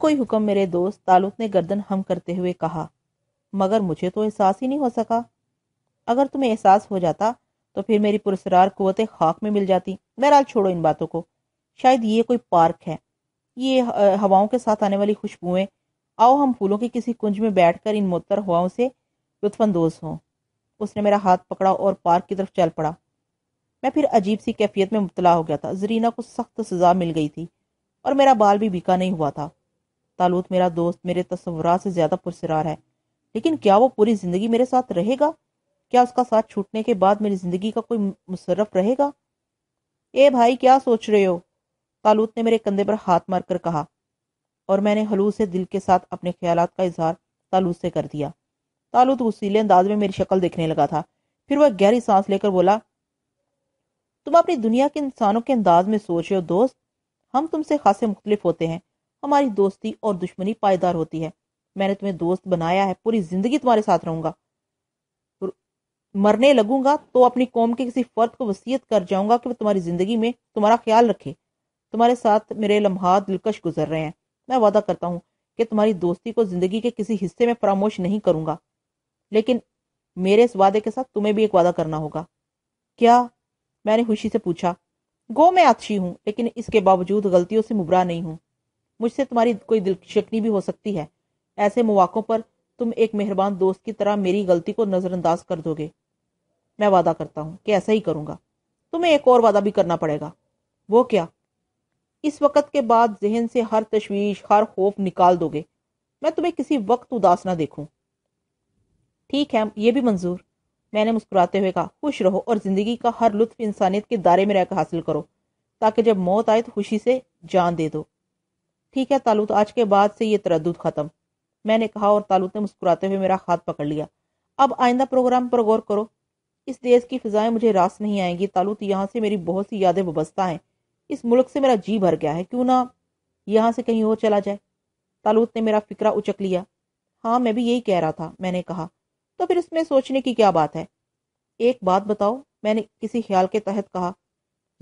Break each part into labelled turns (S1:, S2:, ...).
S1: کوئی حکم میرے دوست تعلق نے گردن ہم کرتے ہوئے کہا مگر مجھے تو احساس ہی نہیں ہو سکا اگر تمہیں احساس ہو جاتا تو پھر میری پرسرار قوتیں خاک میں مل جاتی بہرحال چھوڑو ان باتوں کو شاید یہ کوئی پارک ہے یہ ہواؤں کے ساتھ آنے والی خوشبوئیں آؤ ہم پھولوں کے کسی کنج میں بیٹھ کر ان متر ہواؤں سے لطف اندوز ہوں اس نے میرا ہاتھ پکڑا اور پارک کی طرف چل پڑا میں پھر عجیب سی کیفیت میں مبتلا ہو گیا تھا زرینہ کو سخت سزا مل گئی تھی اور میرا بال بھی بکا نہیں ہوا تھا میرا دوست میرے تصورات سے زیادہ پرسرار ہے لیکن کیا وہ پوری زندگی میرے ساتھ رہے گا کیا اس کا ساتھ چھوٹنے کے بعد میری زندگی کا کوئی مصرف رہے گا اے بھائی کیا سوچ رہے ہو تالوت نے میرے کندھے پر ہاتھ مار کر کہا اور میں نے حلو سے دل کے ساتھ اپنے خیالات کا اظہار تالوت سے کر دیا تالوت وسیلے انداز میں میری شکل دیکھنے لگا تھا پھر وہ گہری سانس لے کر بولا تم اپنی دنیا کے انسانوں کے انداز میں سوچ رہے ہو دوست ہم تم سے خاصے مختلف ہوتے ہیں ہماری دوستی اور دشمنی پائیدار ہوتی ہے میں نے تمہیں دوست بنایا ہے پوری زندگی تمہارے ساتھ رہوں گا مرنے لگوں گا تو اپنی قوم کے کسی فرد کو وسیعت کر جاؤں گا کہ وہ تمہاری زندگی میں تمہارا خیال رکھے تمہارے ساتھ میرے لمحات دلکش گزر رہے ہیں میں وعدہ کرتا ہوں کہ تمہاری دوستی کو زندگی کے کسی حصے میں فراموش نہیں کروں گا لیکن میرے اس وعدے کے ساتھ تمہیں بھی ایک وعدہ کرنا ہوگا کیا میں نے خوشی سے پوچھا گو میں اچھی ہوں لیکن اس کے باوجود غلطیوں سے مبرا نہیں ہوں مجھ سے تمہاری کوئی دل شکنی بھی ہو سکتی ہے ایسے مواقع پر تم ایک مہربان دوست کی طرح میری غلطی کو نظر انداز کر دو گے میں وعدہ کرتا ہوں کہ ایسا ہی کروں گا تمہیں ایک اور وعدہ بھی کرنا پڑے گا وہ کیا اس وقت کے بعد ذہن سے ہر تشویش ہر خوف نکال دو گے میں تمہیں کسی وقت اداس نہ دیکھوں ٹھیک ہے یہ بھی منظور میں نے مسکراتے ہوئے کہا خوش رہو اور زندگی کا ہر لطف انسانیت کے دائرے میں رہ کر حاصل کرو تاکہ جب موت آئے تو خوشی سے جان دے دو ٹھیک ہے تالوت آج کے بعد سے یہ تردد ختم میں نے کہا اور تالوت نے مسکراتے ہوئے میرا ہاتھ پکڑ لیا اب آئندہ پروگرام پر غور کرو اس دیش کی فضائیں مجھے راس نہیں آئیں گی تالوت یہاں سے میری بہت سی یادیں وابستہ ہیں اس ملک سے میرا جی بھر گیا ہے کیوں نہ یہاں سے کہیں اور چلا جائے تالوت نے میرا فکرہ اچک لیا ہاں میں بھی یہی کہہ رہا تھا میں نے کہا تو پھر اس میں سوچنے کی کیا بات ہے ایک بات بتاؤ میں نے کسی خیال کے تحت کہا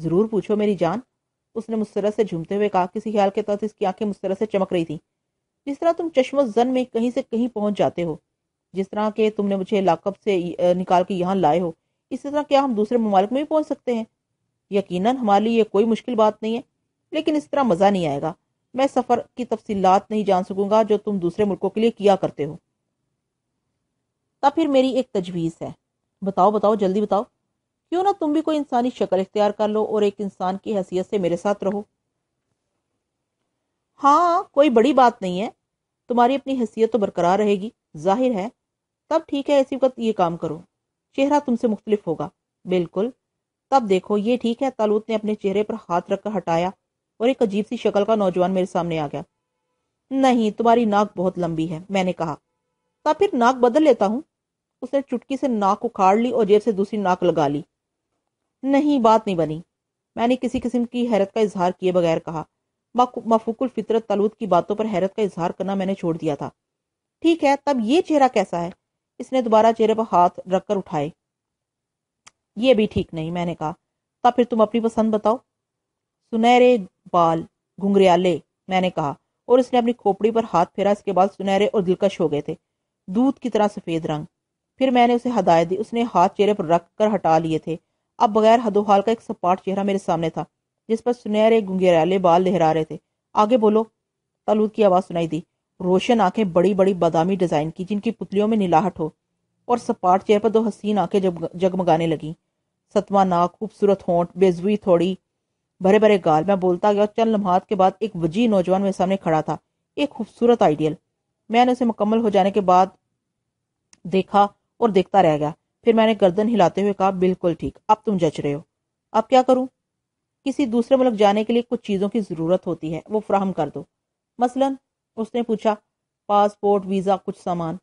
S1: ضرور پوچھو میری جان اس نے مسترد سے جھومتے ہوئے کہا کسی خیال کے تحت اس کی آنکھیں مسترد سے چمک رہی تھی جس طرح تم چشم و زن میں کہیں سے کہیں پہنچ جاتے ہو جس طرح کہ تم نے مجھے لاکب سے نکال کے یہاں لائے ہو اسی طرح کیا ہم دوسرے ممالک میں بھی پہنچ سکتے ہیں یقیناً ہمارے لیے کوئی مشکل بات نہیں ہے لیکن اس طرح مزہ نہیں آئے گا میں سفر کی تفصیلات نہیں جان سکوں گا جو تم دوسرے ملکوں کے لیے کیا کرتے ہو تب پھر میری ایک تجویز ہے بتاؤ بتاؤ جلدی بتاؤ کیوں نہ تم بھی کوئی انسانی شکل اختیار کر لو اور ایک انسان کی حیثیت سے میرے ساتھ رہو ہاں کوئی بڑی بات نہیں ہے تمہاری اپنی حیثیت تو برقرار رہے گی ظاہر ہے تب ٹھیک ہے ایسی وقت یہ کام کرو چہرہ تم سے مختلف ہوگا بالکل تب دیکھو یہ ٹھیک ہے تالوت نے اپنے چہرے پر ہاتھ رکھ کر ہٹایا اور ایک عجیب سی شکل کا نوجوان میرے سامنے آ گیا نہیں تمہاری ناک بہت لمبی ہے میں نے کہا تب پھر ناک بدل لیتا ہوں اس نے چٹکی سے ناک اکھاڑ لی اور جیب سے دوسری ناک لگا لی نہیں بات نہیں بنی میں نے کسی قسم کی حیرت کا اظہار کیے بغیر کہا مفوق الفطرت تلوت کی باتوں پر حیرت کا اظہار کرنا میں نے چھوڑ دیا تھا ٹھیک ہے تب یہ چہرہ کیسا ہے اس نے دوبارہ چہرے پر ہاتھ رکھ کر اٹھائے یہ بھی ٹھیک نہیں میں نے کہا تب پھر تم اپنی پسند بتاؤ سنہرے بال گھنگریالے میں نے کہا اور اس نے اپنی کھوپڑی پر ہاتھ پھیرا اس کے بعد سنہرے اور دلکش ہو گئے تھے دودھ کی طرح سفید رنگ پھر میں نے اسے ہدایت دی اس نے ہاتھ چہرے پر رکھ کر ہٹا لیے تھے اب بغیر حد و حال کا ایک سپاٹ چہرہ میرے سامنے تھا جس پر سنہرے گنگیرالے بال لہرا رہے تھے آگے بولو تلود کی آواز سنائی دی روشن آنکھیں بڑی بڑی بادامی ڈیزائن کی جن کی پتلیوں میں نلاہٹ ہو اور سپاٹ چہرے پر دو حسین آنکھیں جگمگانے لگیں ستواں ناک خوبصورت ہونٹ بےزوئی تھوڑی بھرے بھرے گال میں بولتا گیا اور چند لمحات کے بعد ایک وجی نوجوان میرے سامنے کھڑا تھا ایک خوبصورت آئیڈیل میں نے اسے مکمل ہو جانے کے بعد دیکھا اور دیکھتا رہ گیا پھر میں نے گردن ہلاتے ہوئے کہا بالکل ٹھیک اب تم جچ رہے ہو اب کیا کروں کسی دوسرے ملک جانے کے لیے کچھ چیزوں کی ضرورت ہوتی ہے وہ فراہم کر دو مثلا اس نے پوچھا پاسپورٹ ویزا کچھ سامان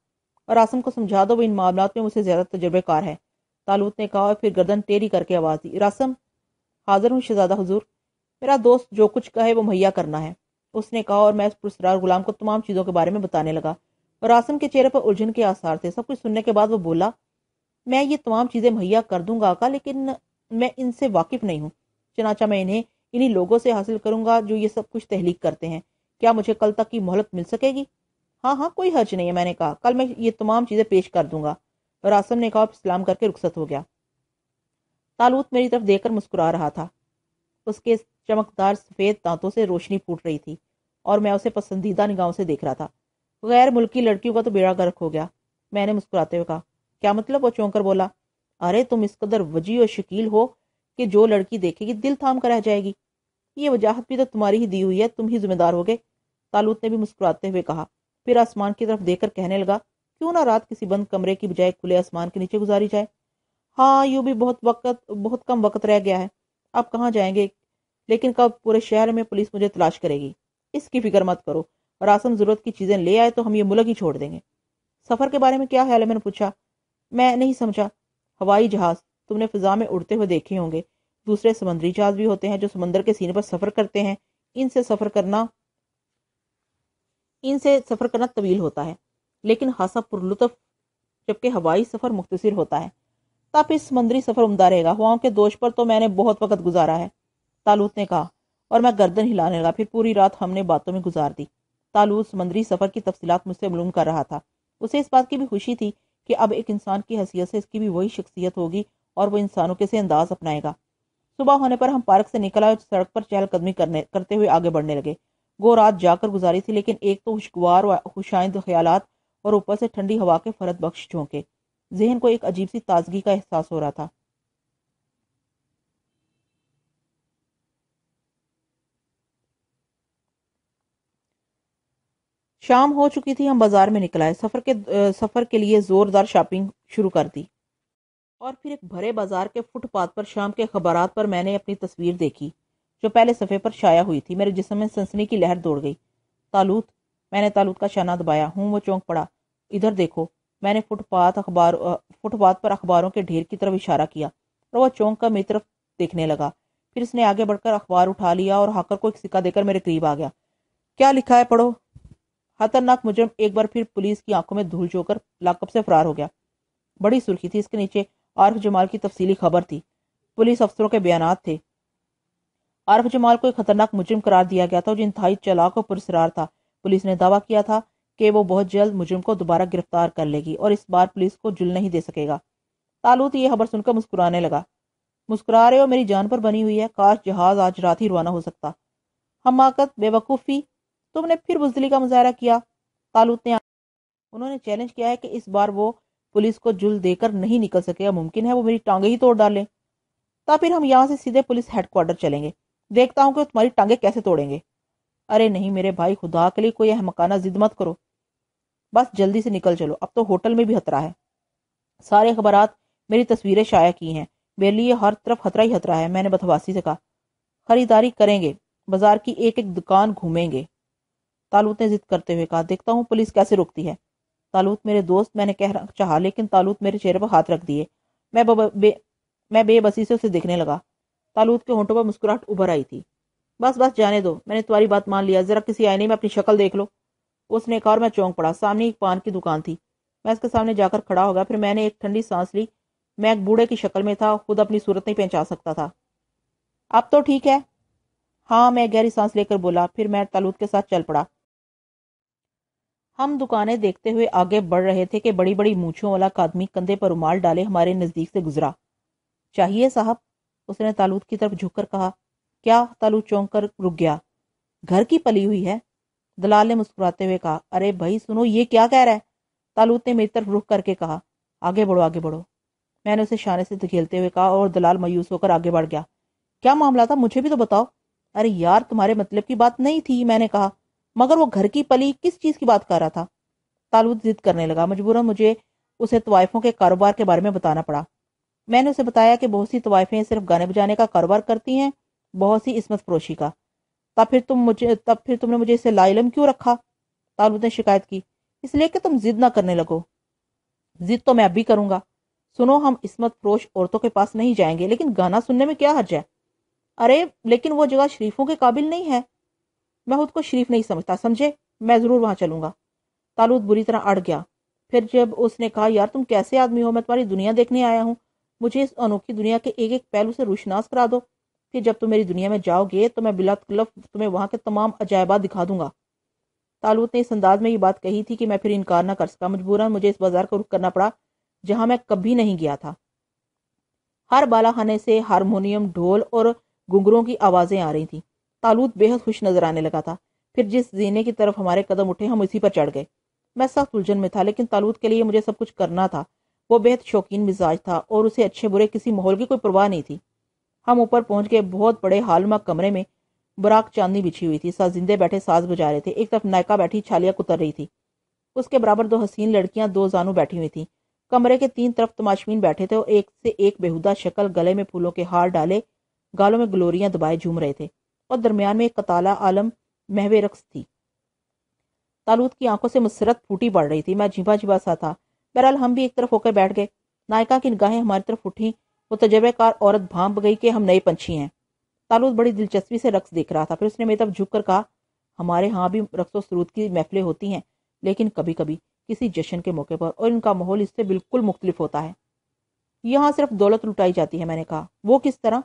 S1: اور آسم کو سمجھا دو وہ ان معاملات میں زیادہ تجربے کار ہے تالوت نے کہا اور پھر گردن ٹیری کر کے آواز دی راسم حاضر ہوں شہزادہ حضور میرا دوست جو کچھ کہے وہ مہیا کرنا ہے اس نے کہا اور میں اس پرسرار غلام کو تمام چیزوں کے بارے میں بتانے لگا اور راسم کے چہرے پر الجھن کے آثار تھے سب کچھ سننے کے بعد وہ بولا میں یہ تمام چیزیں مہیا کر دوں گا کا لیکن میں ان سے واقف نہیں ہوں چنانچہ میں انہیں انہی لوگوں سے حاصل کروں گا جو یہ سب کچھ تحلیق کرتے ہیں کیا مجھے کل تک کی مہلت مل سکے گی ہاں ہاں کوئی حرج نہیں ہے میں نے کہا کل میں یہ تمام چیزیں پیش کر دوں گا راسم نے کہا اسلام کر کے رخصت ہو گیا تالوت میری طرف دیکھ کر مسکرا رہا تھا اس کے چمکدار سفید دانتوں سے روشنی پھوٹ رہی تھی اور میں اسے پسندیدہ نگاہوں سے دیکھ رہا تھا غیر ملکی لڑکیوں کا تو بیڑا گرک ہو گیا میں نے مسکراتے ہوئے کہا کیا مطلب وہ چونکر بولا ارے تم اس قدر وجی و شکیل ہو کہ جو لڑکی دیکھے گی دل تھام کر رہ جائے گی یہ وجاہت بھی تو تمہاری ہی دی ہوئی ہے تم ہی ذمہ دار ہو گئے آسمان کی طرف دیکھ کر کہنے لگا کیوں نہ رات کسی بند کمرے کی بجائے کھلے آسمان کے نیچے گزاری جائے ہاں یوں بھی بہت وقت بہت کم وقت رہ گیا ہے آپ کہاں جائیں گے لیکن کب پورے شہر میں پولیس مجھے تلاش کرے گی اس کی فکر مت کرو راسم ضرورت کی چیزیں لے آئے تو ہم یہ ملک ہی چھوڑ دیں گے سفر کے بارے میں کیا خیال ہے میں نے پوچھا میں نہیں سمجھا ہوائی جہاز تم نے فضا میں اڑتے ہوئے دیکھے ہوں گے دوسرے سمندری جہاز بھی ہوتے ہیں جو سمندر کے سینے پر سفر کرتے ہیں ان سے سفر کرنا ان سے سفر کرنا طویل ہوتا ہے لیکن خاصا جبکہ ہوائی سفر مختصر ہوتا ہے تب اس سمندری سفر عمدہ رہے گا ہواؤں کے دوش پر تو میں نے بہت وقت گزارا ہے تالوت نے کہا اور میں گردن ہلانے لگا پھر پوری رات ہم نے باتوں میں گزار دی تالوت سمندری سفر کی تفصیلات مجھ سے معلوم کر رہا تھا اسے اس بات کی بھی خوشی تھی کہ اب ایک انسان کی حیثیت سے اس کی بھی وہی شخصیت ہوگی اور وہ انسانوں کے سے انداز اپنائے گا صبح ہونے پر ہم پارک سے نکلا اور سڑک پر چہل قدمی کرنے کرتے ہوئے آگے بڑھنے لگے گو رات جا کر گزاری تھی لیکن ایک تو خوشگوار خوشائند خیالات اور اوپر سے ٹھنڈی ہوا کے فرد بخش جھونکے ذہن کو ایک عجیب سی تازگی کا احساس ہو رہا تھا شام ہو چکی تھی ہم بازار میں نکلائے سفر کے سفر کے لیے زوردار شاپنگ شروع کر دی اور پھر ایک بھرے بازار کے فٹ پاتھ پر شام کے اخبارات پر میں نے اپنی تصویر دیکھی جو پہلے صفحے پر شائع ہوئی تھی میرے جسم میں سنسنی کی لہر دوڑ گئی تالوت میں نے تالوت کا شانہ دبایا ہوں وہ چونک پڑا ادھر دیکھو میں نے فٹ پاتھ اخبار فٹ پاتھ پر اخباروں کے ڈھیر کی طرف اشارہ کیا اور وہ چونک کا میری طرف دیکھنے لگا پھر اس نے آگے بڑھ کر اخبار اٹھا لیا اور ہاکر کو ایک سکہ دے کر میرے قریب آ گیا کیا لکھا ہے پڑھو خطرناک مجرم ایک بار پھر پولیس کی آنکھوں میں دھول جو کر لاکپ سے فرار ہو گیا بڑی سرخی تھی اس کے نیچے عارف جمال کی تفصیلی خبر تھی پولیس افسروں کے بیانات تھے عارف جمال کو ایک خطرناک مجرم قرار دیا گیا تھا اور چلاک اور پرسرار تھا پولیس نے دعویٰ کیا تھا کہ وہ بہت جلد مجرم کو دوبارہ گرفتار کر لے گی اور اس بار پولیس کو جل نہیں دے سکے گا تالوت یہ خبر سن کر مسکرانے لگا مسکرا رہے اور میری جان پر بنی ہوئی ہے کاش جہاز آج رات ہی روانہ ہو سکتا آکت بے وقوفی تم نے پھر بزدلی کا مظاہرہ کیا تالوت نے انہوں نے چیلنج کیا ہے کہ اس بار وہ پولیس کو جل دے کر نہیں نکل سکے اور ممکن ہے وہ میری ٹانگیں ہی توڑ ڈالیں تا پھر ہم یہاں سے سیدھے پولیس ہیڈ کوارٹر چلیں گے دیکھتا ہوں کہ تمہاری ٹانگیں کیسے توڑیں گے ارے نہیں میرے بھائی خدا کے لیے کوئی احمقانہ زد مت کرو بس جلدی سے نکل چلو اب تو ہوٹل میں بھی خطرہ ہے سارے خبرات میری تصویریں شائع کی ہیں میرے لیے ہر طرف خطرہ ہی خطرہ ہے میں نے بتواسی سے کہا خریداری کریں گے بازار کی ایک ایک دکان گھومیں گے تالوت نے ضد کرتے ہوئے کہا دیکھتا ہوں پولیس کیسے روکتی ہے تالوت میرے دوست میں نے کہہ چاہا لیکن تالوت میرے چہرے پر ہاتھ رکھ دیے میں میں بے بسی سے اسے دیکھنے لگا تالوت کے ہونٹوں پر مسکراہٹ ابھر آئی تھی بس بس جانے دو میں نے تمہاری بات مان لیا ذرا کسی آئینے میں اپنی شکل دیکھ لو اس نے کہا اور میں چونک پڑا سامنے ایک پان کی دکان تھی میں اس کے سامنے جا کر کھڑا ہو گیا پھر میں نے ایک ٹھنڈی سانس لی میں ایک بوڑھے کی شکل میں تھا خود اپنی صورت نہیں پہنچا سکتا تھا اب تو ٹھیک ہے ہاں میں گہری سانس لے کر بولا پھر میں تالوت کے ساتھ چل پڑا ہم دکانیں دیکھتے ہوئے آگے بڑھ رہے تھے کہ بڑی بڑی مونچھوں والا آدمی کندھے پر امال ڈالے ہمارے نزدیک سے گزرا چاہیے صاحب اس نے تالوت کی طرف جھک کر کہا کیا تالوت چونک کر رک گیا گھر کی پلی ہوئی ہے دلال نے مسکراتے ہوئے کہا ارے بھائی سنو یہ کیا کہہ رہا ہے تالوت نے میری طرف رخ کر کے کہا آگے بڑھو آگے بڑھو میں نے اسے شانے سے دھکیلتے ہوئے کہا اور دلال میوس ہو کر آگے بڑھ گیا کیا معاملہ تھا مجھے بھی تو بتاؤ ارے یار تمہارے مطلب کی بات نہیں تھی میں نے کہا مگر وہ گھر کی پلی کس چیز کی بات کر رہا تھا تالوت ضد کرنے لگا مجبوراً مجھے اسے طوائفوں کے کاروبار کے بارے میں بتانا پڑا میں نے اسے بتایا کہ بہت سی طوائفیں صرف گانے بجانے کا کاروبار کرتی ہیں بہت سی اسمت فروشی کا تب پھر تب پھر تم نے مجھے اسے لا علم کیوں رکھا تالوت نے شکایت کی اس لیے کہ تم ضد نہ کرنے لگو ضد تو میں اب بھی کروں گا سنو ہم عصمت فروش عورتوں کے پاس نہیں جائیں گے لیکن گانا سننے میں کیا حرج ہے ارے لیکن وہ جگہ شریفوں کے قابل نہیں ہے میں خود کو شریف نہیں سمجھتا سمجھے میں ضرور وہاں چلوں گا تالوت بری طرح اڑ گیا پھر جب اس نے کہا یار تم کیسے آدمی ہو میں تمہاری دنیا دیکھنے آیا ہوں مجھے اس انوکھی دنیا کے ایک ایک پہلو سے روشناس کرا دو پھر جب تم میری دنیا میں جاؤ گے تو میں بلا تکلف تمہیں وہاں کے تمام عجائبات دکھا دوں گا تالوت نے اس انداز میں یہ بات کہی تھی کہ میں پھر انکار نہ کر سکا مجبوراً مجھے اس بازار کا رخ کرنا پڑا جہاں میں کبھی نہیں گیا تھا ہر بالا خانے سے ہارمونیم ڈھول اور گنگروں کی آوازیں آ رہی تھیں تالوت بے حد خوش نظر آنے لگا تھا پھر جس زینے کی طرف ہمارے قدم اٹھے ہم اسی پر چڑھ گئے میں سخت الجھن میں تھا لیکن تالوت کے لیے مجھے سب کچھ کرنا تھا وہ بے حد شوقین مزاج تھا اور اسے اچھے برے کسی ماحول کی کوئی پرواہ نہیں تھی ہم اوپر پہنچ گئے بہت بڑے حال کمرے میں براک چاندنی بچھی ہوئی تھی سازندے بیٹھے ساز بجا رہے تھے ایک طرف نائکا بیٹھی چھالیاں کتر رہی تھی اس کے برابر دو حسین لڑکیاں دو زانو بیٹھی ہوئی تھیں کمرے کے تین طرف تماشمین بیٹھے تھے اور ایک سے ایک بہودہ شکل گلے میں پھولوں کے ہار ڈالے گالوں میں گلوریاں دبائے جھوم رہے تھے اور درمیان میں ایک عالم محو رقص کی آنکھوں سے مسرت پھوٹی پڑ رہی تھی میں جبا سا تھا بہرحال ہم بھی ایک طرف ہو کر بیٹھ گئے نائکا کی نگاہیں ہماری طرف اٹھی وہ تجربہ کار عورت کہ ہم نئے پنچھی ہیں تالوت بڑی دلچسپی سے رقص دیکھ رہا تھا پھر اس نے میری طرف جھک کر کہا ہمارے ہاں بھی رقص و سروت کی محفلیں ہوتی ہیں لیکن کبھی کبھی کسی جشن کے موقع پر اور ان کا ماحول اس سے بالکل مختلف ہوتا ہے یہاں صرف دولت لٹائی جاتی ہے میں نے کہا وہ کس طرح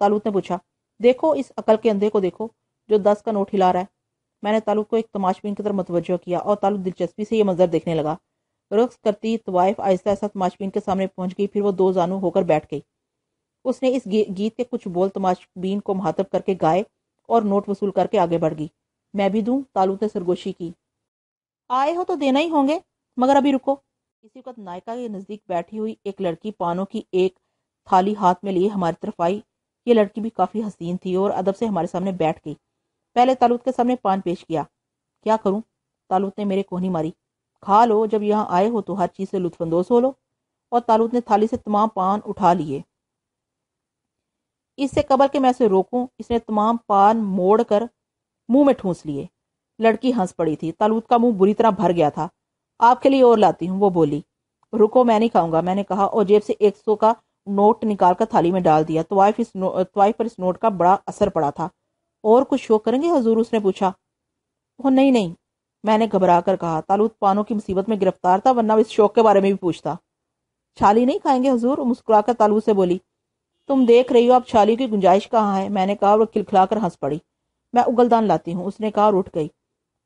S1: تالوت نے پوچھا دیکھو اس عقل کے اندھے کو دیکھو جو دس کا نوٹ ہلا رہا ہے میں نے تعلق کو ایک تماش بین کی طرف متوجہ کیا اور تعلق دلچسپی سے یہ منظر دیکھنے لگا رقص کرتی طوائف آہستہ آہستہ تماش بین کے سامنے پہنچ گئی پھر وہ دو زانو ہو کر بیٹھ گئی اس نے اس گیت کے کچھ بول تماش بین کو مہاتب کر کے گائے اور نوٹ وصول کر کے آگے بڑھ گئی میں بھی دوں تالو نے سرگوشی کی آئے ہو تو دینا ہی ہوں گے مگر ابھی رکو اسی وقت نائکا کے نزدیک بیٹھی ہوئی ایک لڑکی پانوں کی ایک تھالی ہاتھ میں لیے ہماری طرف آئی یہ لڑکی بھی کافی حسین تھی اور ادب سے ہمارے سامنے بیٹھ گئی پہلے تالوت کے سامنے پان پیش کیا کیا کروں تالوت نے میرے کوہنی ماری کھا لو جب یہاں آئے ہو تو ہر چیز سے لطف اندوز ہو لو اور تالوت نے تھالی سے تمام پان اٹھا لیے اس سے قبل کہ میں اسے روکوں اس نے تمام پان موڑ کر منہ میں ٹھونس لیے لڑکی ہنس پڑی تھی تالوت کا منہ بری طرح بھر گیا تھا آپ کے لیے اور لاتی ہوں وہ بولی رکو میں نہیں کھاؤں گا میں نے کہا اور جیب سے ایک سو کا نوٹ نکال کر تھالی میں ڈال دیا توائف اس نو پر اس نوٹ کا بڑا اثر پڑا تھا اور کچھ شو کریں گے حضور اس نے پوچھا وہ نہیں نہیں میں نے گھبرا کر کہا تالوت پانوں کی مصیبت میں گرفتار تھا ورنہ اس شوق کے بارے میں بھی پوچھتا چھالی نہیں کھائیں گے حضور مسکرا کر تالوت سے بولی تم دیکھ رہی ہو اب چھالی کی گنجائش کہاں ہے میں نے کہا وہ کھلکھلا کر ہنس پڑی میں اگلدان لاتی ہوں اس نے کہا اٹھ گئی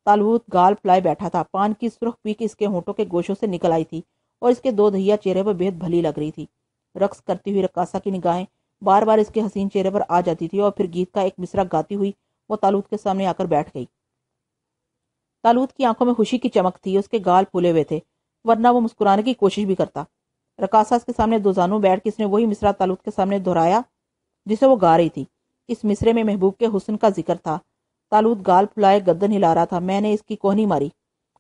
S1: تالوت گال پلائے بیٹھا تھا پان کی سرخ پی کے اس کے ہونٹوں کے گوشوں سے نکل آئی تھی اور اس کے دو دہیا چہرے پر بے حد بھلی لگ رہی تھی رقص کرتی ہوئی رقاصا کی نگاہیں بار بار اس کے حسین چہرے پر آ جاتی تھی اور پھر گیت کا ایک گاتی ہوئی وہ تالوت کے سامنے آ کر بیٹھ گئی تالوت کی آنکھوں میں خوشی کی چمک تھی اس کے گال پھولے ہوئے تھے ورنہ وہ مسکرانے کی کوشش بھی کرتا رکاسا کے سامنے زانوں بیٹھ کے اس نے وہی مصرع تالوت کے سامنے دہرایا جسے وہ گا رہی تھی اس مصرے میں محبوب کے حسن کا ذکر تھا تالوت گال پھلائے گدن ہلا رہا تھا میں نے اس کی کوہنی ماری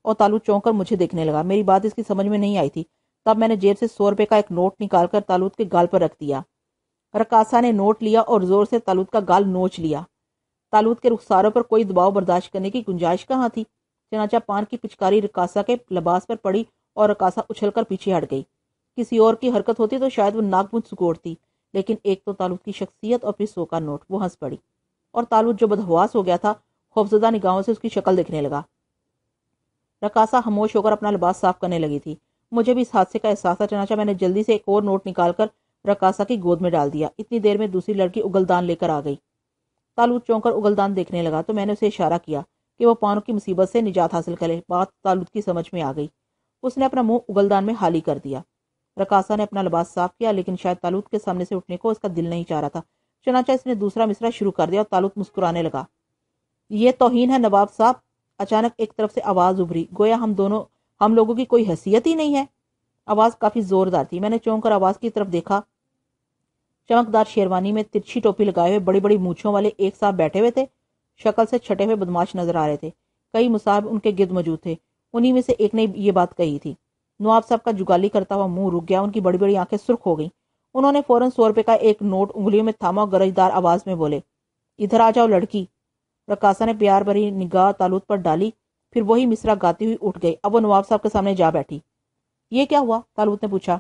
S1: اور تالوت چونک کر مجھے دیکھنے لگا میری بات اس کی سمجھ میں نہیں آئی تھی تب میں نے جیب سے سو روپے کا ایک نوٹ نکال کر تالوت کے گال پر رکھ دیا رکاسا نے نوٹ لیا اور زور سے کا گال نوچ لیا کے رخساروں پر کوئی دباؤ برداشت کرنے کی گنجائش کہاں تھی چنانچہ پان کی پچکاری رکاسا کے لباس پر پڑی اور رکاسا اچھل کر پیچھے ہٹ گئی کسی اور کی حرکت ہوتی تو شاید وہ ناک سکوڑ سکوڑتی لیکن ایک تو تالوت کی شخصیت اور پھر سو کا نوٹ وہ ہنس پڑی اور تالوت جو بدہواس ہو گیا تھا خوفزدہ نگاہوں سے اس کی شکل دیکھنے لگا رکاسا خاموش ہو کر اپنا لباس صاف کرنے لگی تھی مجھے بھی اس حادثے کا احساس تھا چنانچہ میں نے جلدی سے ایک اور نوٹ نکال کر رکاسا کی گود میں ڈال دیا اتنی دیر میں دوسری لڑکی اگلدان لے کر آ گئی اگلدان دیکھنے لگا تو میں نے اسے اشارہ کیا کہ وہ پانوں کی مصیبت سے نجات حاصل کرے بات کی سمجھ میں آ گئی اس نے اپنا منہ اگلدان میں حالی کر دیا رکاسا نے اپنا لباس صاف کیا لیکن شاید تالوت کے سامنے سے اٹھنے کو اس کا دل نہیں چاہ رہا تھا چنانچہ اس نے دوسرا مصرا شروع کر دیا اور تالو مسکرانے لگا یہ توہین ہے نواب صاحب اچانک ایک طرف سے آواز ابری گویا ہم دونوں ہم لوگوں کی کوئی حیثیت ہی نہیں ہے آواز کافی زوردار تھی میں نے چونک کر آواز کی طرف دیکھا چمکدار شیروانی میں ترچھی ٹوپی لگائے ہوئے بڑی بڑی مونچھوں والے ایک ساتھ بیٹھے ہوئے تھے شکل سے چھٹے ہوئے بدماش نظر آ رہے تھے کئی مصاحب ان کے گرد موجود تھے انہی میں سے ایک نے یہ بات کہی تھی نواب صاحب کا جگالی کرتا ہوا منہ رک گیا ان کی بڑی بڑی آنکھیں سرخ ہو گئی انہوں نے فوراً سو روپے کا ایک نوٹ انگلیوں میں تھاما گرجدار آواز میں بولے ادھر آ جاؤ لڑکی رکاسا نے پیار بھری نگاہ تالوت پر ڈالی پھر وہی مصرا گاتی ہوئی اٹھ گئی اب وہ نواب صاحب کے سامنے جا بیٹھی یہ کیا ہوا تالوت نے پوچھا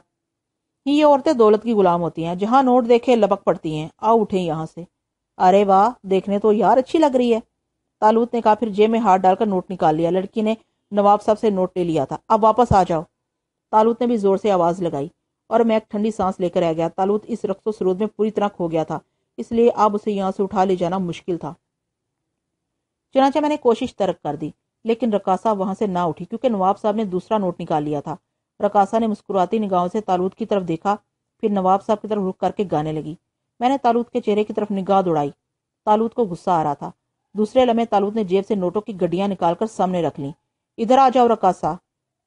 S1: یہ عورتیں دولت کی غلام ہوتی ہیں جہاں نوٹ دیکھے لبک پڑتی ہیں آؤ اٹھیں یہاں سے ارے واہ دیکھنے تو یار اچھی لگ رہی ہے تالوت نے کہا پھر میں ہاتھ ڈال کر نوٹ نکال لیا لڑکی نے نواب صاحب سے نوٹ لے لیا تھا اب واپس آ جاؤ تالوت نے بھی زور سے آواز لگائی اور میں ایک ٹھنڈی سانس لے کر آ گیا تالوت اس رقص و سرود میں پوری طرح کھو گیا تھا اس لیے اب اسے یہاں سے اٹھا لے جانا مشکل تھا چنانچہ میں نے کوشش ترک کر دی لیکن رکاسا وہاں سے نہ اٹھی کیونکہ نواب صاحب نے دوسرا نوٹ نکال لیا تھا رکاسا نے مسکراتی نگاہوں سے تالوت کی طرف دیکھا پھر نواب صاحب کی طرف رک کر کے گانے لگی میں نے تالوت کے چہرے کی طرف نگاہ دوڑائی تالوت کو غصہ آ رہا تھا دوسرے لمحے تالوت نے جیب سے نوٹوں کی گڈیاں نکال کر سامنے رکھ لیں ادھر آ جاؤ رکاسا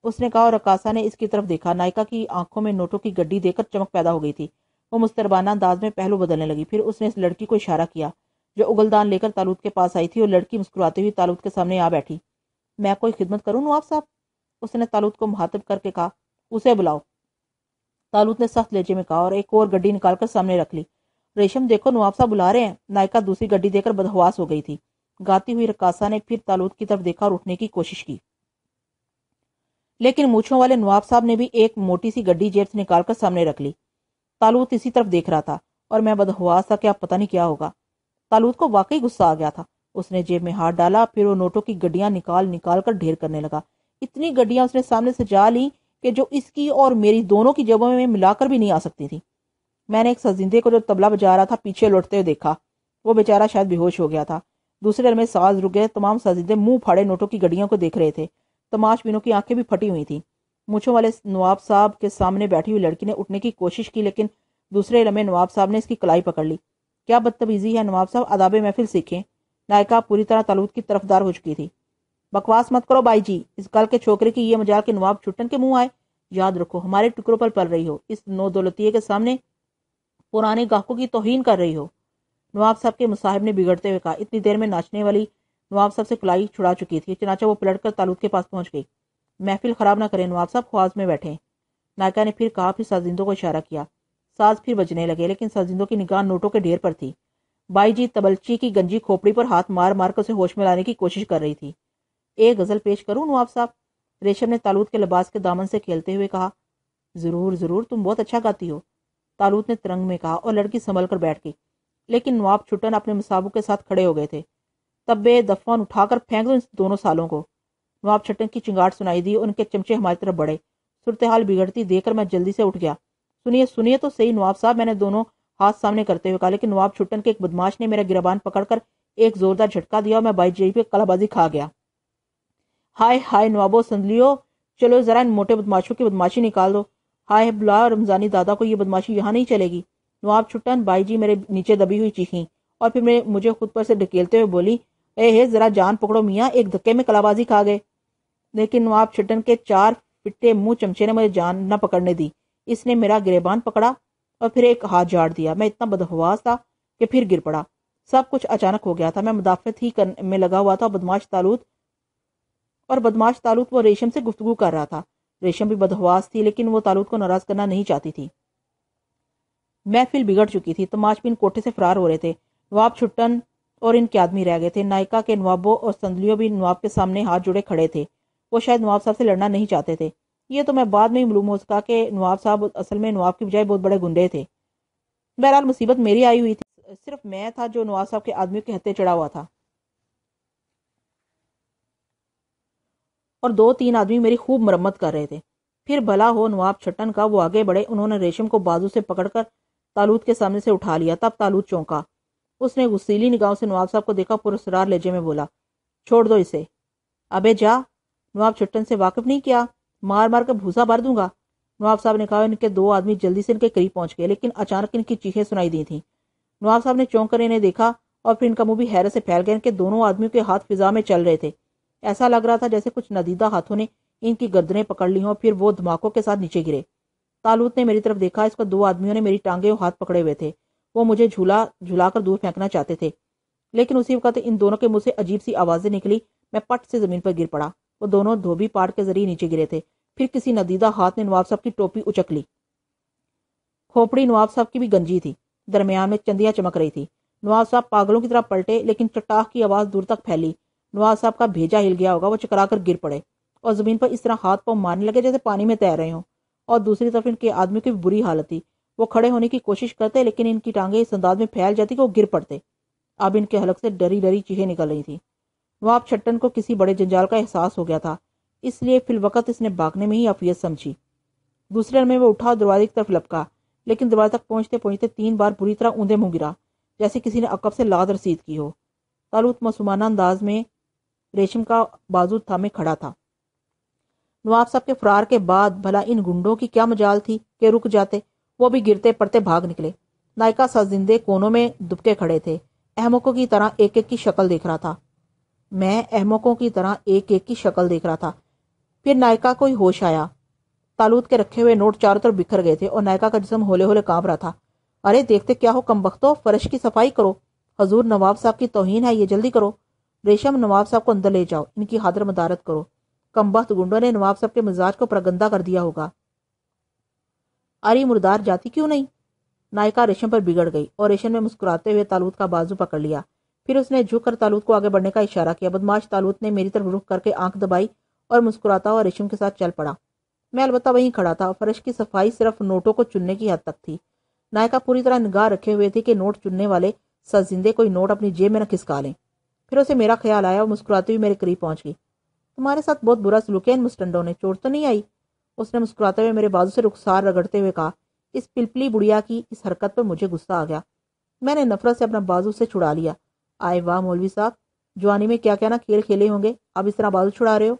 S1: اس نے کہا اور رکاسا نے اس کی طرف دیکھا نائکا کی آنکھوں میں نوٹوں کی گڈی دے کر چمک پیدا ہو گئی تھی وہ مستربانہ انداز میں پہلو بدلنے لگی پھر اس نے اس لڑکی کو اشارہ کیا جو اگلدان لے کر تالوت کے پاس آئی تھی اور لڑکی مسکراتے ہوئی تالوت کے سامنے آ بیٹھی میں کوئی خدمت کروں نواب صاحب اس نے تالوت کو مخاطب کر کے کہا اسے بلاؤ تالوت نے سخت لہجے میں کہا اور ایک اور گڈی نکال کر سامنے رکھ لی ریشم دیکھو نواب صاحب بلا رہے ہیں نائکا دوسری گڈی دے کر بدہواس ہو گئی تھی گاتی ہوئی رکاسا نے پھر تالوت کی طرف دیکھا اور اٹھنے کی کوشش کی لیکن موچھوں والے نواب صاحب نے بھی ایک موٹی سی گڈی جیب سے نکال کر سامنے رکھ لی تالوت اسی طرف دیکھ رہا تھا اور میں بدہواس تھا کہ آپ پتہ نہیں کیا ہوگا تالوت کو واقعی غصہ آ گیا تھا اس نے جیب میں ہاتھ ڈالا پھر وہ نوٹوں کی گڈیاں نکال نکال کر ڈھیر کرنے لگا اتنی گڈیاں جا لی کہ جو اس کی اور میری دونوں کی میں ملا کر بھی نہیں آ سکتی تھی میں نے ایک سزندے کو جو تبلا بجا رہا تھا پیچھے لوٹتے دیکھا وہ بیچارہ شاید بے ہوش ہو گیا تھا دوسرے میں ساز رک گئے تمام سزندے منہ پھاڑے نوٹوں کی گڈیوں کو دیکھ رہے تھے تماش بینوں کی آنکھیں بھی پھٹی ہوئی تھی مچھوں والے نواب صاحب کے سامنے بیٹھی ہوئی لڑکی نے اٹھنے کی کوشش کی لیکن دوسرے لمحے نواب صاحب نے اس کی کلائی پکڑ لی کیا بدتمیزی ہے نواب صاحب اداب محفل سیکھیں نائکہ پوری طرح تلوت کی طرف دار ہو چکی تھی بکواس مت کرو بھائی جی اس گل کے چھوکرے کی یہ مجال کے نواب چھٹن کے منہ آئے یاد رکھو ہمارے ٹکڑوں پر پل رہی ہو اس نو دولتیے کے سامنے پرانے گاہکوں کی توہین کر رہی ہو نواب صاحب کے مصاحب نے بگڑتے ہوئے کہا اتنی دیر میں ناچنے والی نواب صاحب سے کلائی چھڑا چکی تھی چنانچہ وہ پلٹ کر تالو کے پاس پہنچ گئی محفل خراب نہ کریں نواب صاحب خواز میں بیٹھے نائکہ نے پھر کہا پھر سازندوں کو اشارہ کیا ساز پھر بجنے لگے لیکن سازندوں کی نگاہ نوٹوں کے ڈھیر پر تھی بائی جی تبلچی کی گنجی کھوپڑی پر ہاتھ مار مار کر اسے ہوش میں لانے کی کوشش کر رہی تھی ایک غزل پیش کروں نواب صاحب ریشم نے تالوت کے لباس کے دامن سے کھیلتے ہوئے کہا کہا ضرور ضرور تم بہت اچھا گاتی ہو تالوت نے ترنگ میں اور لڑکی سنبھل کر بیٹھ گئی لیکن نواب چھٹن اپنے مسابق کے ساتھ کھڑے ہو گئے تھے تب بے دفن اٹھا کر پھینک دو ان دونوں سالوں کو نواب چھٹن کی چنگاٹ سنائی دی اور ان کے چمچے ہماری طرف بڑے صورتحال بگڑتی دے کر میں جلدی سے اٹھ گیا سنیے سنیے تو صحیح نواب صاحب میں نے دونوں ہاتھ سامنے کرتے ہوئے کہا لیکن نواب چھٹن کے ایک بدماش نے میرا گربان پکڑ کر ایک جھٹکا دیا اور میں بائی پہ بازی کھا گیا ہائے ہائے نوابو سندلیو چلو ذرا ان موٹے بدماشوں کی بدماشی نکال دو ہائے بلا رمضانی دادا کو یہ بدماشی یہاں نہیں چلے گی نواب چھٹن بائی جی میرے نیچے دبی ہوئی چیخیں اور پھر مجھے خود پر سے ڈھکیلتے ہوئے بولی اے ہے ذرا جان پکڑو میاں ایک دھکے میں بازی کھا گئے لیکن نواب چھٹن کے چار پٹے منہ چمچے نے مجھے جان نہ پکڑنے دی اس نے میرا گریبان پکڑا اور پھر ایک ہاتھ جاڑ دیا میں اتنا بدہواس تھا کہ پھر گر پڑا سب کچھ اچانک ہو گیا تھا میں مدافعت ہی میں لگا ہوا تھا بدماش تالوت اور بدماش تالوت وہ ریشم سے گفتگو کر رہا تھا ریشم بھی بدہواس تھی لیکن وہ تالوت کو ناراض کرنا نہیں چاہتی تھی میں بگڑ چکی تھی تماش بھی ان کوٹے سے فرار ہو رہے تھے نواب چھٹن اور ان کے آدمی رہ گئے تھے نائکا کے نوابوں اور سندلیوں بھی نواب کے سامنے ہاتھ جڑے کھڑے تھے وہ شاید نواب صاحب سے لڑنا نہیں چاہتے تھے یہ تو میں بعد میں ہی معلوم ہو سکا کہ نواب صاحب اصل میں نواب کی بجائے بہت بڑے گنڈے تھے بہرحال مصیبت میری آئی ہوئی تھی صرف میں تھا جو نواب صاحب کے آدمیوں کے ہتھے چڑھا ہوا تھا اور دو تین آدمی میری خوب مرمت کر رہے تھے پھر بھلا ہو نواب چھٹن کا وہ آگے بڑھے انہوں نے ریشم کو بازو سے پکڑ کر تالوت کے سامنے سے اٹھا لیا تب تالوت چونکا اس نے غسیلی نگاہوں سے نواب صاحب کو دیکھا پرسرار لیجے میں بولا چھوڑ دو اسے ابے جا نواب چھٹن سے واقف نہیں کیا مار مار کر بھوسا بھر دوں گا نواب صاحب نے کہا ان کے دو آدمی جلدی سے ان کے قریب پہنچ گئے لیکن اچانک ان کی چیخیں سنائی دی تھیں نواب صاحب نے چونک کر انہیں دیکھا اور پھر ان کا منہ بھی حیرت سے پھیل گیا ان کے دونوں آدمیوں کے ہاتھ فضا میں چل رہے تھے ایسا لگ رہا تھا جیسے کچھ ندیدہ ہاتھوں نے ان کی گردنیں پکڑ لی ہوں پھر وہ دھماکوں کے ساتھ نیچے گرے تالوت نے میری طرف دیکھا اس کو دو آدمیوں نے میری ٹانگیں اور ہاتھ پکڑے ہوئے تھے وہ مجھے جھولا جھلا کر دور پھینکنا چاہتے تھے لیکن اسی وقت ان دونوں کے منہ سے عجیب سی آوازیں نکلی میں پٹ سے زمین پر گر پڑا وہ دونوں دھوبی پاٹ کے ذریعے نیچے گرے تھے پھر کسی ندیدہ ہاتھ نے نواب صاحب کی ٹوپی اچک لی کھوپڑی نواب صاحب کی بھی گنجی تھی درمیان میں چندیاں چمک رہی تھی نواب صاحب پاگلوں کی طرح پلٹے لیکن چٹاخ کی آواز دور تک پھیلی نواب صاحب کا بھیجا ہل گیا ہوگا وہ چکرا کر گر پڑے اور زمین پر اس طرح ہاتھ پاؤں مارنے لگے جیسے پانی میں تیر رہے ہوں اور دوسری طرف ان کے آدمی کی بری حالت تھی وہ کھڑے ہونے کی کوشش کرتے لیکن ان کی ٹانگیں اس انداز میں پھیل جاتی کہ وہ گر پڑتے اب ان کے حلق سے ڈری ڈری چیہیں نکل رہی تھیں نواب چھٹن کو کسی بڑے جنجال کا احساس ہو گیا تھا اس لیے فی الوقت اس نے بھاگنے میں ہی افیت سمجھی دوسرے میں وہ اٹھا دروازے کی طرف لپکا لیکن دروازے تک پہنچتے پہنچتے تین بار بری طرح اوندے منہ گرا جیسے کسی نے اکب سے لاد رسید کی ہو تالوت مسمانہ انداز میں ریشم کا بازو تھا میں کھڑا تھا نواب صاحب کے فرار کے بعد بھلا ان گنڈوں کی کیا مجال تھی کہ رک جاتے وہ بھی گرتے پڑتے بھاگ نکلے نائکا سازندے کونوں میں دبکے کھڑے تھے احمقوں کی طرح ایک ایک کی شکل دیکھ رہا تھا میں احمقوں کی طرح ایک ایک کی شکل دیکھ رہا تھا پھر نائکا ہی ہوش آیا تالوت کے رکھے ہوئے نوٹ چاروں طرف بکھر گئے تھے اور نائکا کا جسم ہولے ہولے کانپ رہا تھا ارے دیکھتے کیا ہو کم بختو فرش کی صفائی کرو حضور نواب صاحب کی توہین ہے یہ جلدی کرو ریشم نواب صاحب کو اندر لے جاؤ ان کی حاضر مدارت کرو کم بخت گنڈوں نے نواب صاحب کے مزاج کو پرگندہ کر دیا ہوگا ارے مردار جاتی کیوں نہیں نائکا ریشم پر بگڑ گئی اور ریشم میں مسکراتے ہوئے تالوت کا بازو پکڑ لیا پھر اس نے جھک کر تالوت کو آگے بڑھنے کا اشارہ کیا بدماش تالوت نے میری طرف رخ کر کے آنکھ دبائی اور مسکراتا اور ریشم کے ساتھ چل پڑا میں البتہ وہیں کھڑا تھا فرش کی صفائی صرف نوٹوں کو چننے کی حد تک تھی نائکا پوری طرح نگاہ رکھے ہوئے تھے کہ نوٹ چننے والے سجندے کوئی نوٹ اپنی جیب میں نہ کھسکا لیں پھر اسے میرا خیال آیا اور مسکراتی ہوئی میرے قریب پہنچ گئی تمہارے ساتھ بہت برا سلوکین مسٹنڈوں نے چوٹ تو نہیں آئی اس نے مسکراتے ہوئے میرے بازو سے رخسار رگڑتے ہوئے کہا اس پلپلی بڑیا کی اس حرکت پر مجھے غصہ آ گیا میں نے نفرت سے اپنا بازو سے چھڑا لیا آئے واہ مولوی صاحب جوانی میں کیا کیا نا کھیل کھیلے ہوں گے اب اس طرح بازو چھڑا رہے ہو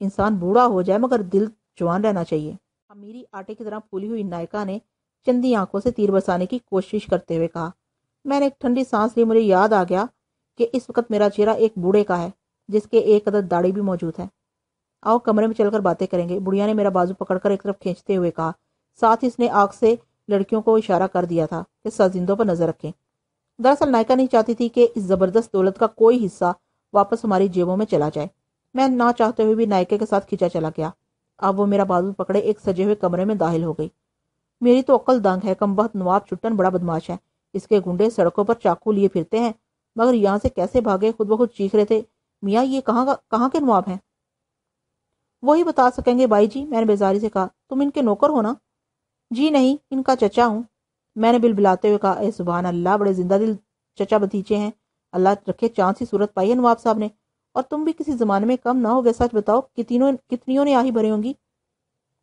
S1: انسان بوڑھا ہو جائے مگر دل جوان رہنا چاہیے امیری آٹے کی طرح پھولی ہوئی نائکا نے چندی آنکھوں سے تیر بسانے کی کوشش کرتے ہوئے کہا میں نے ایک ٹھنڈی سانس لی مجھے یاد آ گیا کہ اس وقت میرا چہرہ ایک بوڑھے کا ہے جس کے ایک عدد داڑھی بھی موجود ہے آؤ کمرے میں چل کر باتیں کریں گے بڑھیا نے میرا بازو پکڑ کر ایک طرف کھینچتے ہوئے کہا ساتھ ہی اس نے آگ سے لڑکیوں کو اشارہ کر دیا تھا کہ سازندوں پر نظر رکھیں دراصل نائکا نہیں چاہتی تھی کہ اس زبردست دولت کا کوئی حصہ واپس ہماری جیبوں میں چلا جائے میں نہ چاہتے ہوئے بھی نائکے کے ساتھ کھینچا چلا گیا اب وہ میرا بازو پکڑے ایک سجے ہوئے کمرے میں داخل ہو گئی میری تو عقل دنگ ہے کم بہت نواب چٹن بڑا بدماش ہے اس کے گنڈے سڑکوں پر چاقو لیے پھرتے ہیں مگر یہاں سے کیسے بھاگے خود بخود چیخ رہے تھے میاں یہ کہاں کہاں کے نواب ہیں وہی بتا سکیں گے بھائی جی میں نے بیزاری سے کہا تم ان کے نوکر ہو نا جی نہیں ان کا چچا ہوں میں نے بل بلاتے ہوئے کہا اے زبان اللہ بڑے زندہ دل چچا بتیچے ہیں اللہ رکھے چاند ہی کم نہ بتاؤ کتنیوں نے آہی بھرے ہوں گی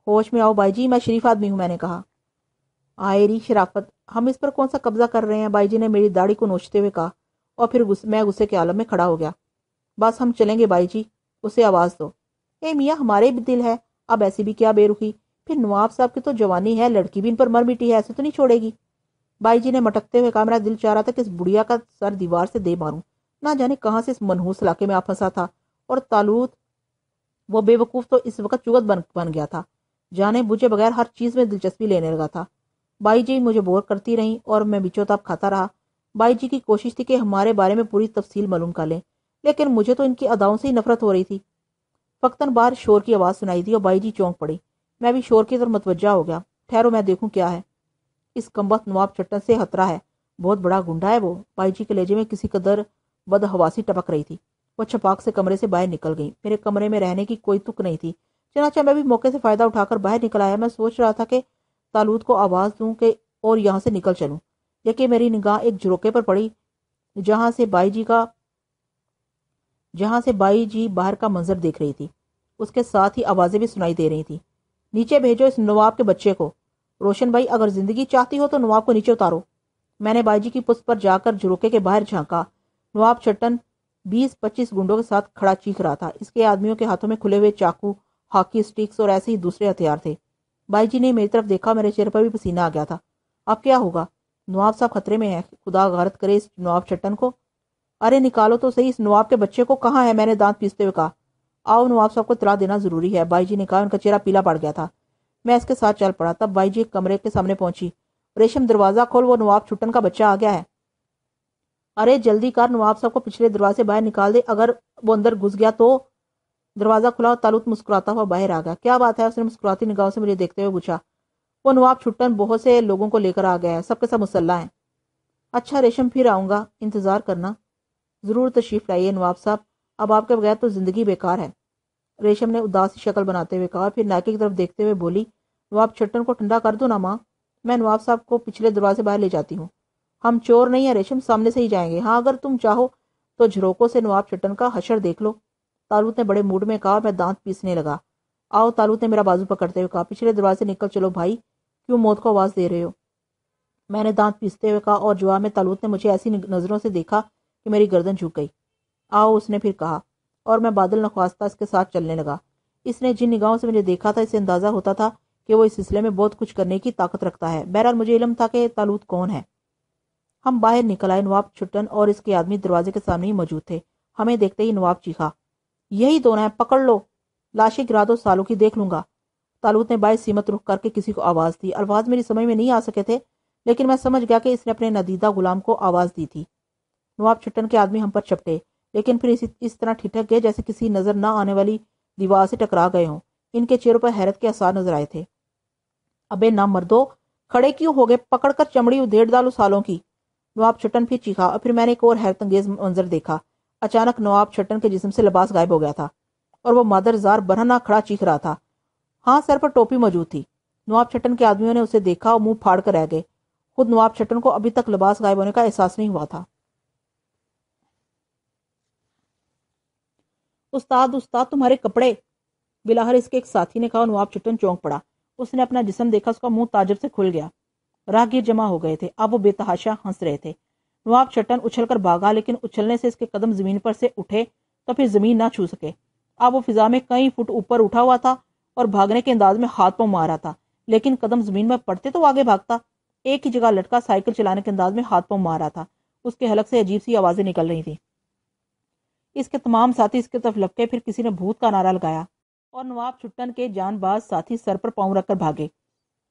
S1: ہوش میں آؤ بھائی جی میں شریف آدمی ہوں میں نے کہا آئری شرافت ہم اس پر کون سا قبضہ کر رہے ہیں بھائی جی نے میری داڑھی کو نوچتے ہوئے کہا اور پھر میں غصے کے عالم میں کھڑا ہو گیا بس ہم چلیں گے بھائی جی اسے آواز دو اے میاں ہمارے بھی دل ہے اب ایسی بھی کیا بے رخی کہ نواب صاحب کی تو جوانی ہے لڑکی بھی ان پر مر مٹی ہے ایسے تو نہیں چھوڑے گی بائی جی نے مٹکتے ہوئے کہا میرا دل چاہ رہا تھا کہ اس بڑھیا کا سر دیوار سے دے ماروں نہ جانے کہاں سے اس منحوس علاقے میں آ پھنسا تھا اور تالوت وہ بے وقوف تو اس وقت چوگت بن بن گیا تھا جانے بوجھے بغیر ہر چیز میں دلچسپی لینے لگا تھا بائی جی مجھے بور کرتی رہیں اور میں بچوں تاپ کھاتا رہا بائی جی کی کوشش تھی کہ ہمارے بارے میں پوری تفصیل معلوم کر لیں لیکن مجھے تو ان کی اداؤں سے ہی نفرت ہو رہی تھی فقطاً بار شور کی آواز سنائی تھی اور بائی جی چونک پڑی میں بھی شور کی متوجہ ہو گیا ٹھہرو میں دیکھوں کیا ہے اس کمبت نواب چٹن سے خطرہ ہے بہت بڑا گنڈا ہے وہ بھائی جی کے لہجے میں کسی قدر بد حواسی ٹپک رہی تھی وہ چھپاک سے کمرے سے باہر نکل گئی میرے کمرے میں رہنے کی کوئی تک نہیں تھی چنانچہ میں بھی موقع سے فائدہ اٹھا کر باہر نکل آیا میں سوچ رہا تھا کہ تالود کو آواز دوں کہ اور یہاں سے نکل چلوں یہ کہ میری نگاہ ایک جروکے پر پڑی جہاں سے بائی جی کا جہاں سے بائی جی باہر کا منظر دیکھ رہی تھی اس کے ساتھ ہی آوازیں بھی سنائی دے رہی تھیں نیچے بھیجو اس نواب کے بچے کو روشن بھائی اگر زندگی چاہتی ہو تو نواب کو نیچے اتارو میں نے بائی جی کی پست پر جا کر جھروکے کے باہر جھانکا نواب چٹن بیس پچیس گنڈوں کے ساتھ کھڑا چیخ رہا تھا اس کے آدمیوں کے ہاتھوں میں کھلے ہوئے چاقو ہاکی اسٹکس اور ایسے ہی دوسرے ہتھیار تھے بائی جی نے میری طرف دیکھا میرے چہرے پر بھی پسینہ آ گیا تھا اب کیا ہوگا نواب صاحب خطرے میں ہے خدا غارت کرے اس نواب چٹن کو ارے نکالو تو صحیح اس نواب کے بچے کو کہاں ہے میں نے دانت پیستے ہوئے کہا آؤ نواب صاحب کو اطلاع دینا ضروری ہے بھائی جی نے کہا ان کا چہرہ پیلا پڑ گیا تھا میں اس کے ساتھ چل پڑا تب بھائی جی کمرے کے سامنے پہنچی ریشم دروازہ کھول وہ نواب چھٹن کا بچہ آ گیا ہے ارے جلدی کر نواب صاحب کو پچھلے دروازے باہر نکال دے اگر وہ اندر گھس گیا تو دروازہ کھلا اور تالوت مسکراتا ہوا باہر آ گیا کیا بات ہے اس نے مسکراتی نگاہوں سے مجھے دیکھتے ہوئے پوچھا وہ نواب چھٹن بہت سے لوگوں کو لے کر آ گیا ہے سب کے سب مسلح ہیں اچھا ریشم پھر آؤں گا انتظار کرنا ضرور تشریف لائیے نواب صاحب اب آپ کے بغیر تو زندگی بیکار ہے ریشم نے اداسی شکل بناتے ہوئے کہا پھر نائکے کی طرف دیکھتے ہوئے بولی نواب چھٹن کو ٹھنڈا کر دو نا ماں میں نواب صاحب کو پچھلے دروازے باہر لے جاتی ہوں ہم چور نہیں ہیں ریشم سامنے سے ہی جائیں گے ہاں اگر تم چاہو تو جھروکوں سے نواب چھٹن کا حشر دیکھ لو تالوت نے بڑے موڈ میں کہا میں دانت پیسنے لگا آؤ تالوت نے میرا بازو پکڑتے ہوئے کہا پچھلے دروازے نکل چلو بھائی کیوں موت کو آواز دے رہے ہو میں نے دانت پیستے ہوئے کہا اور جواب میں تالوت نے مجھے ایسی نظروں سے دیکھا کہ میری گردن جھک گئی آؤ اس نے پھر کہا اور میں بادل نخواستہ اس کے ساتھ چلنے لگا اس نے جن نگاہوں سے مجھے دیکھا تھا اسے اندازہ ہوتا تھا کہ وہ اس سلسلے میں بہت کچھ کرنے کی طاقت رکھتا ہے بہرحال مجھے علم تھا کہ تالوت کون ہے ہم باہر نکل آئے نواب چھٹن اور اس کے آدمی دروازے کے سامنے ہی موجود تھے ہمیں دیکھتے ہی نواب چیخا یہی دونوں ہیں پکڑ لو لاشیں گرا دو سالوں کی دیکھ لوں گا تالوت نے باعث سیمت رخ کر کے کسی کو آواز دی الفاظ میری سمجھ میں نہیں آ سکے تھے لیکن میں سمجھ گیا کہ اس نے اپنے ندیدہ غلام کو آواز دی تھی نواب چھٹن کے آدمی ہم پر چپٹے لیکن پھر اس طرح ٹھٹک گئے جیسے کسی نظر نہ آنے والی دیوار سے ٹکرا گئے ہوں ان کے چہروں پر حیرت کے اثار نظر آئے تھے ابے نہ مردو کھڑے کیوں ہو گئے پکڑ کر چمڑی ادھیڑ ڈالو سالوں کی نواب چھٹن پھر چیخا اور پھر میں نے ایک اور حیرت انگیز منظر دیکھا اچانک نواب چھٹن کے جسم سے لباس غائب ہو گیا تھا اور وہ مادر زار برہنا کھڑا چیخ رہا تھا ہاں سر پر ٹوپی موجود تھی نواب چھٹن کے آدمیوں نے اسے دیکھا اور منہ پھاڑ کر رہ گئے خود نواب چھٹن کو ابھی تک لباس غائب ہونے کا احساس نہیں ہوا تھا استاد استاد تمہارے کپڑے بلاہر اس کے ایک ساتھی نے کہا نواب چٹن چونک پڑا اس نے اپنا جسم دیکھا اس کا منہ تاجب سے کھل گیا راہ گیر جمع ہو گئے تھے اب وہ بے تحاشا ہنس رہے تھے نواب چٹن اچھل کر بھاگا لیکن اچھلنے سے اس کے قدم زمین پر سے اٹھے تو پھر زمین نہ چھو سکے اب وہ فضا میں کئی فٹ اوپر اٹھا ہوا تھا اور بھاگنے کے انداز میں ہاتھ پاؤں مارا تھا لیکن قدم زمین میں پڑتے تو آگے بھاگتا ایک ہی جگہ لٹکا سائیکل چلانے کے انداز میں ہاتھ پاؤں مارا تھا اس کے حلق سے عجیب سی آوازیں نکل رہی تھیں اس کے تمام ساتھی اس کی طرف لپکے پھر کسی نے بھوت کا نعرہ لگایا اور نواب چھٹن کے جان باز ساتھی سر پر پاؤں رکھ کر بھاگے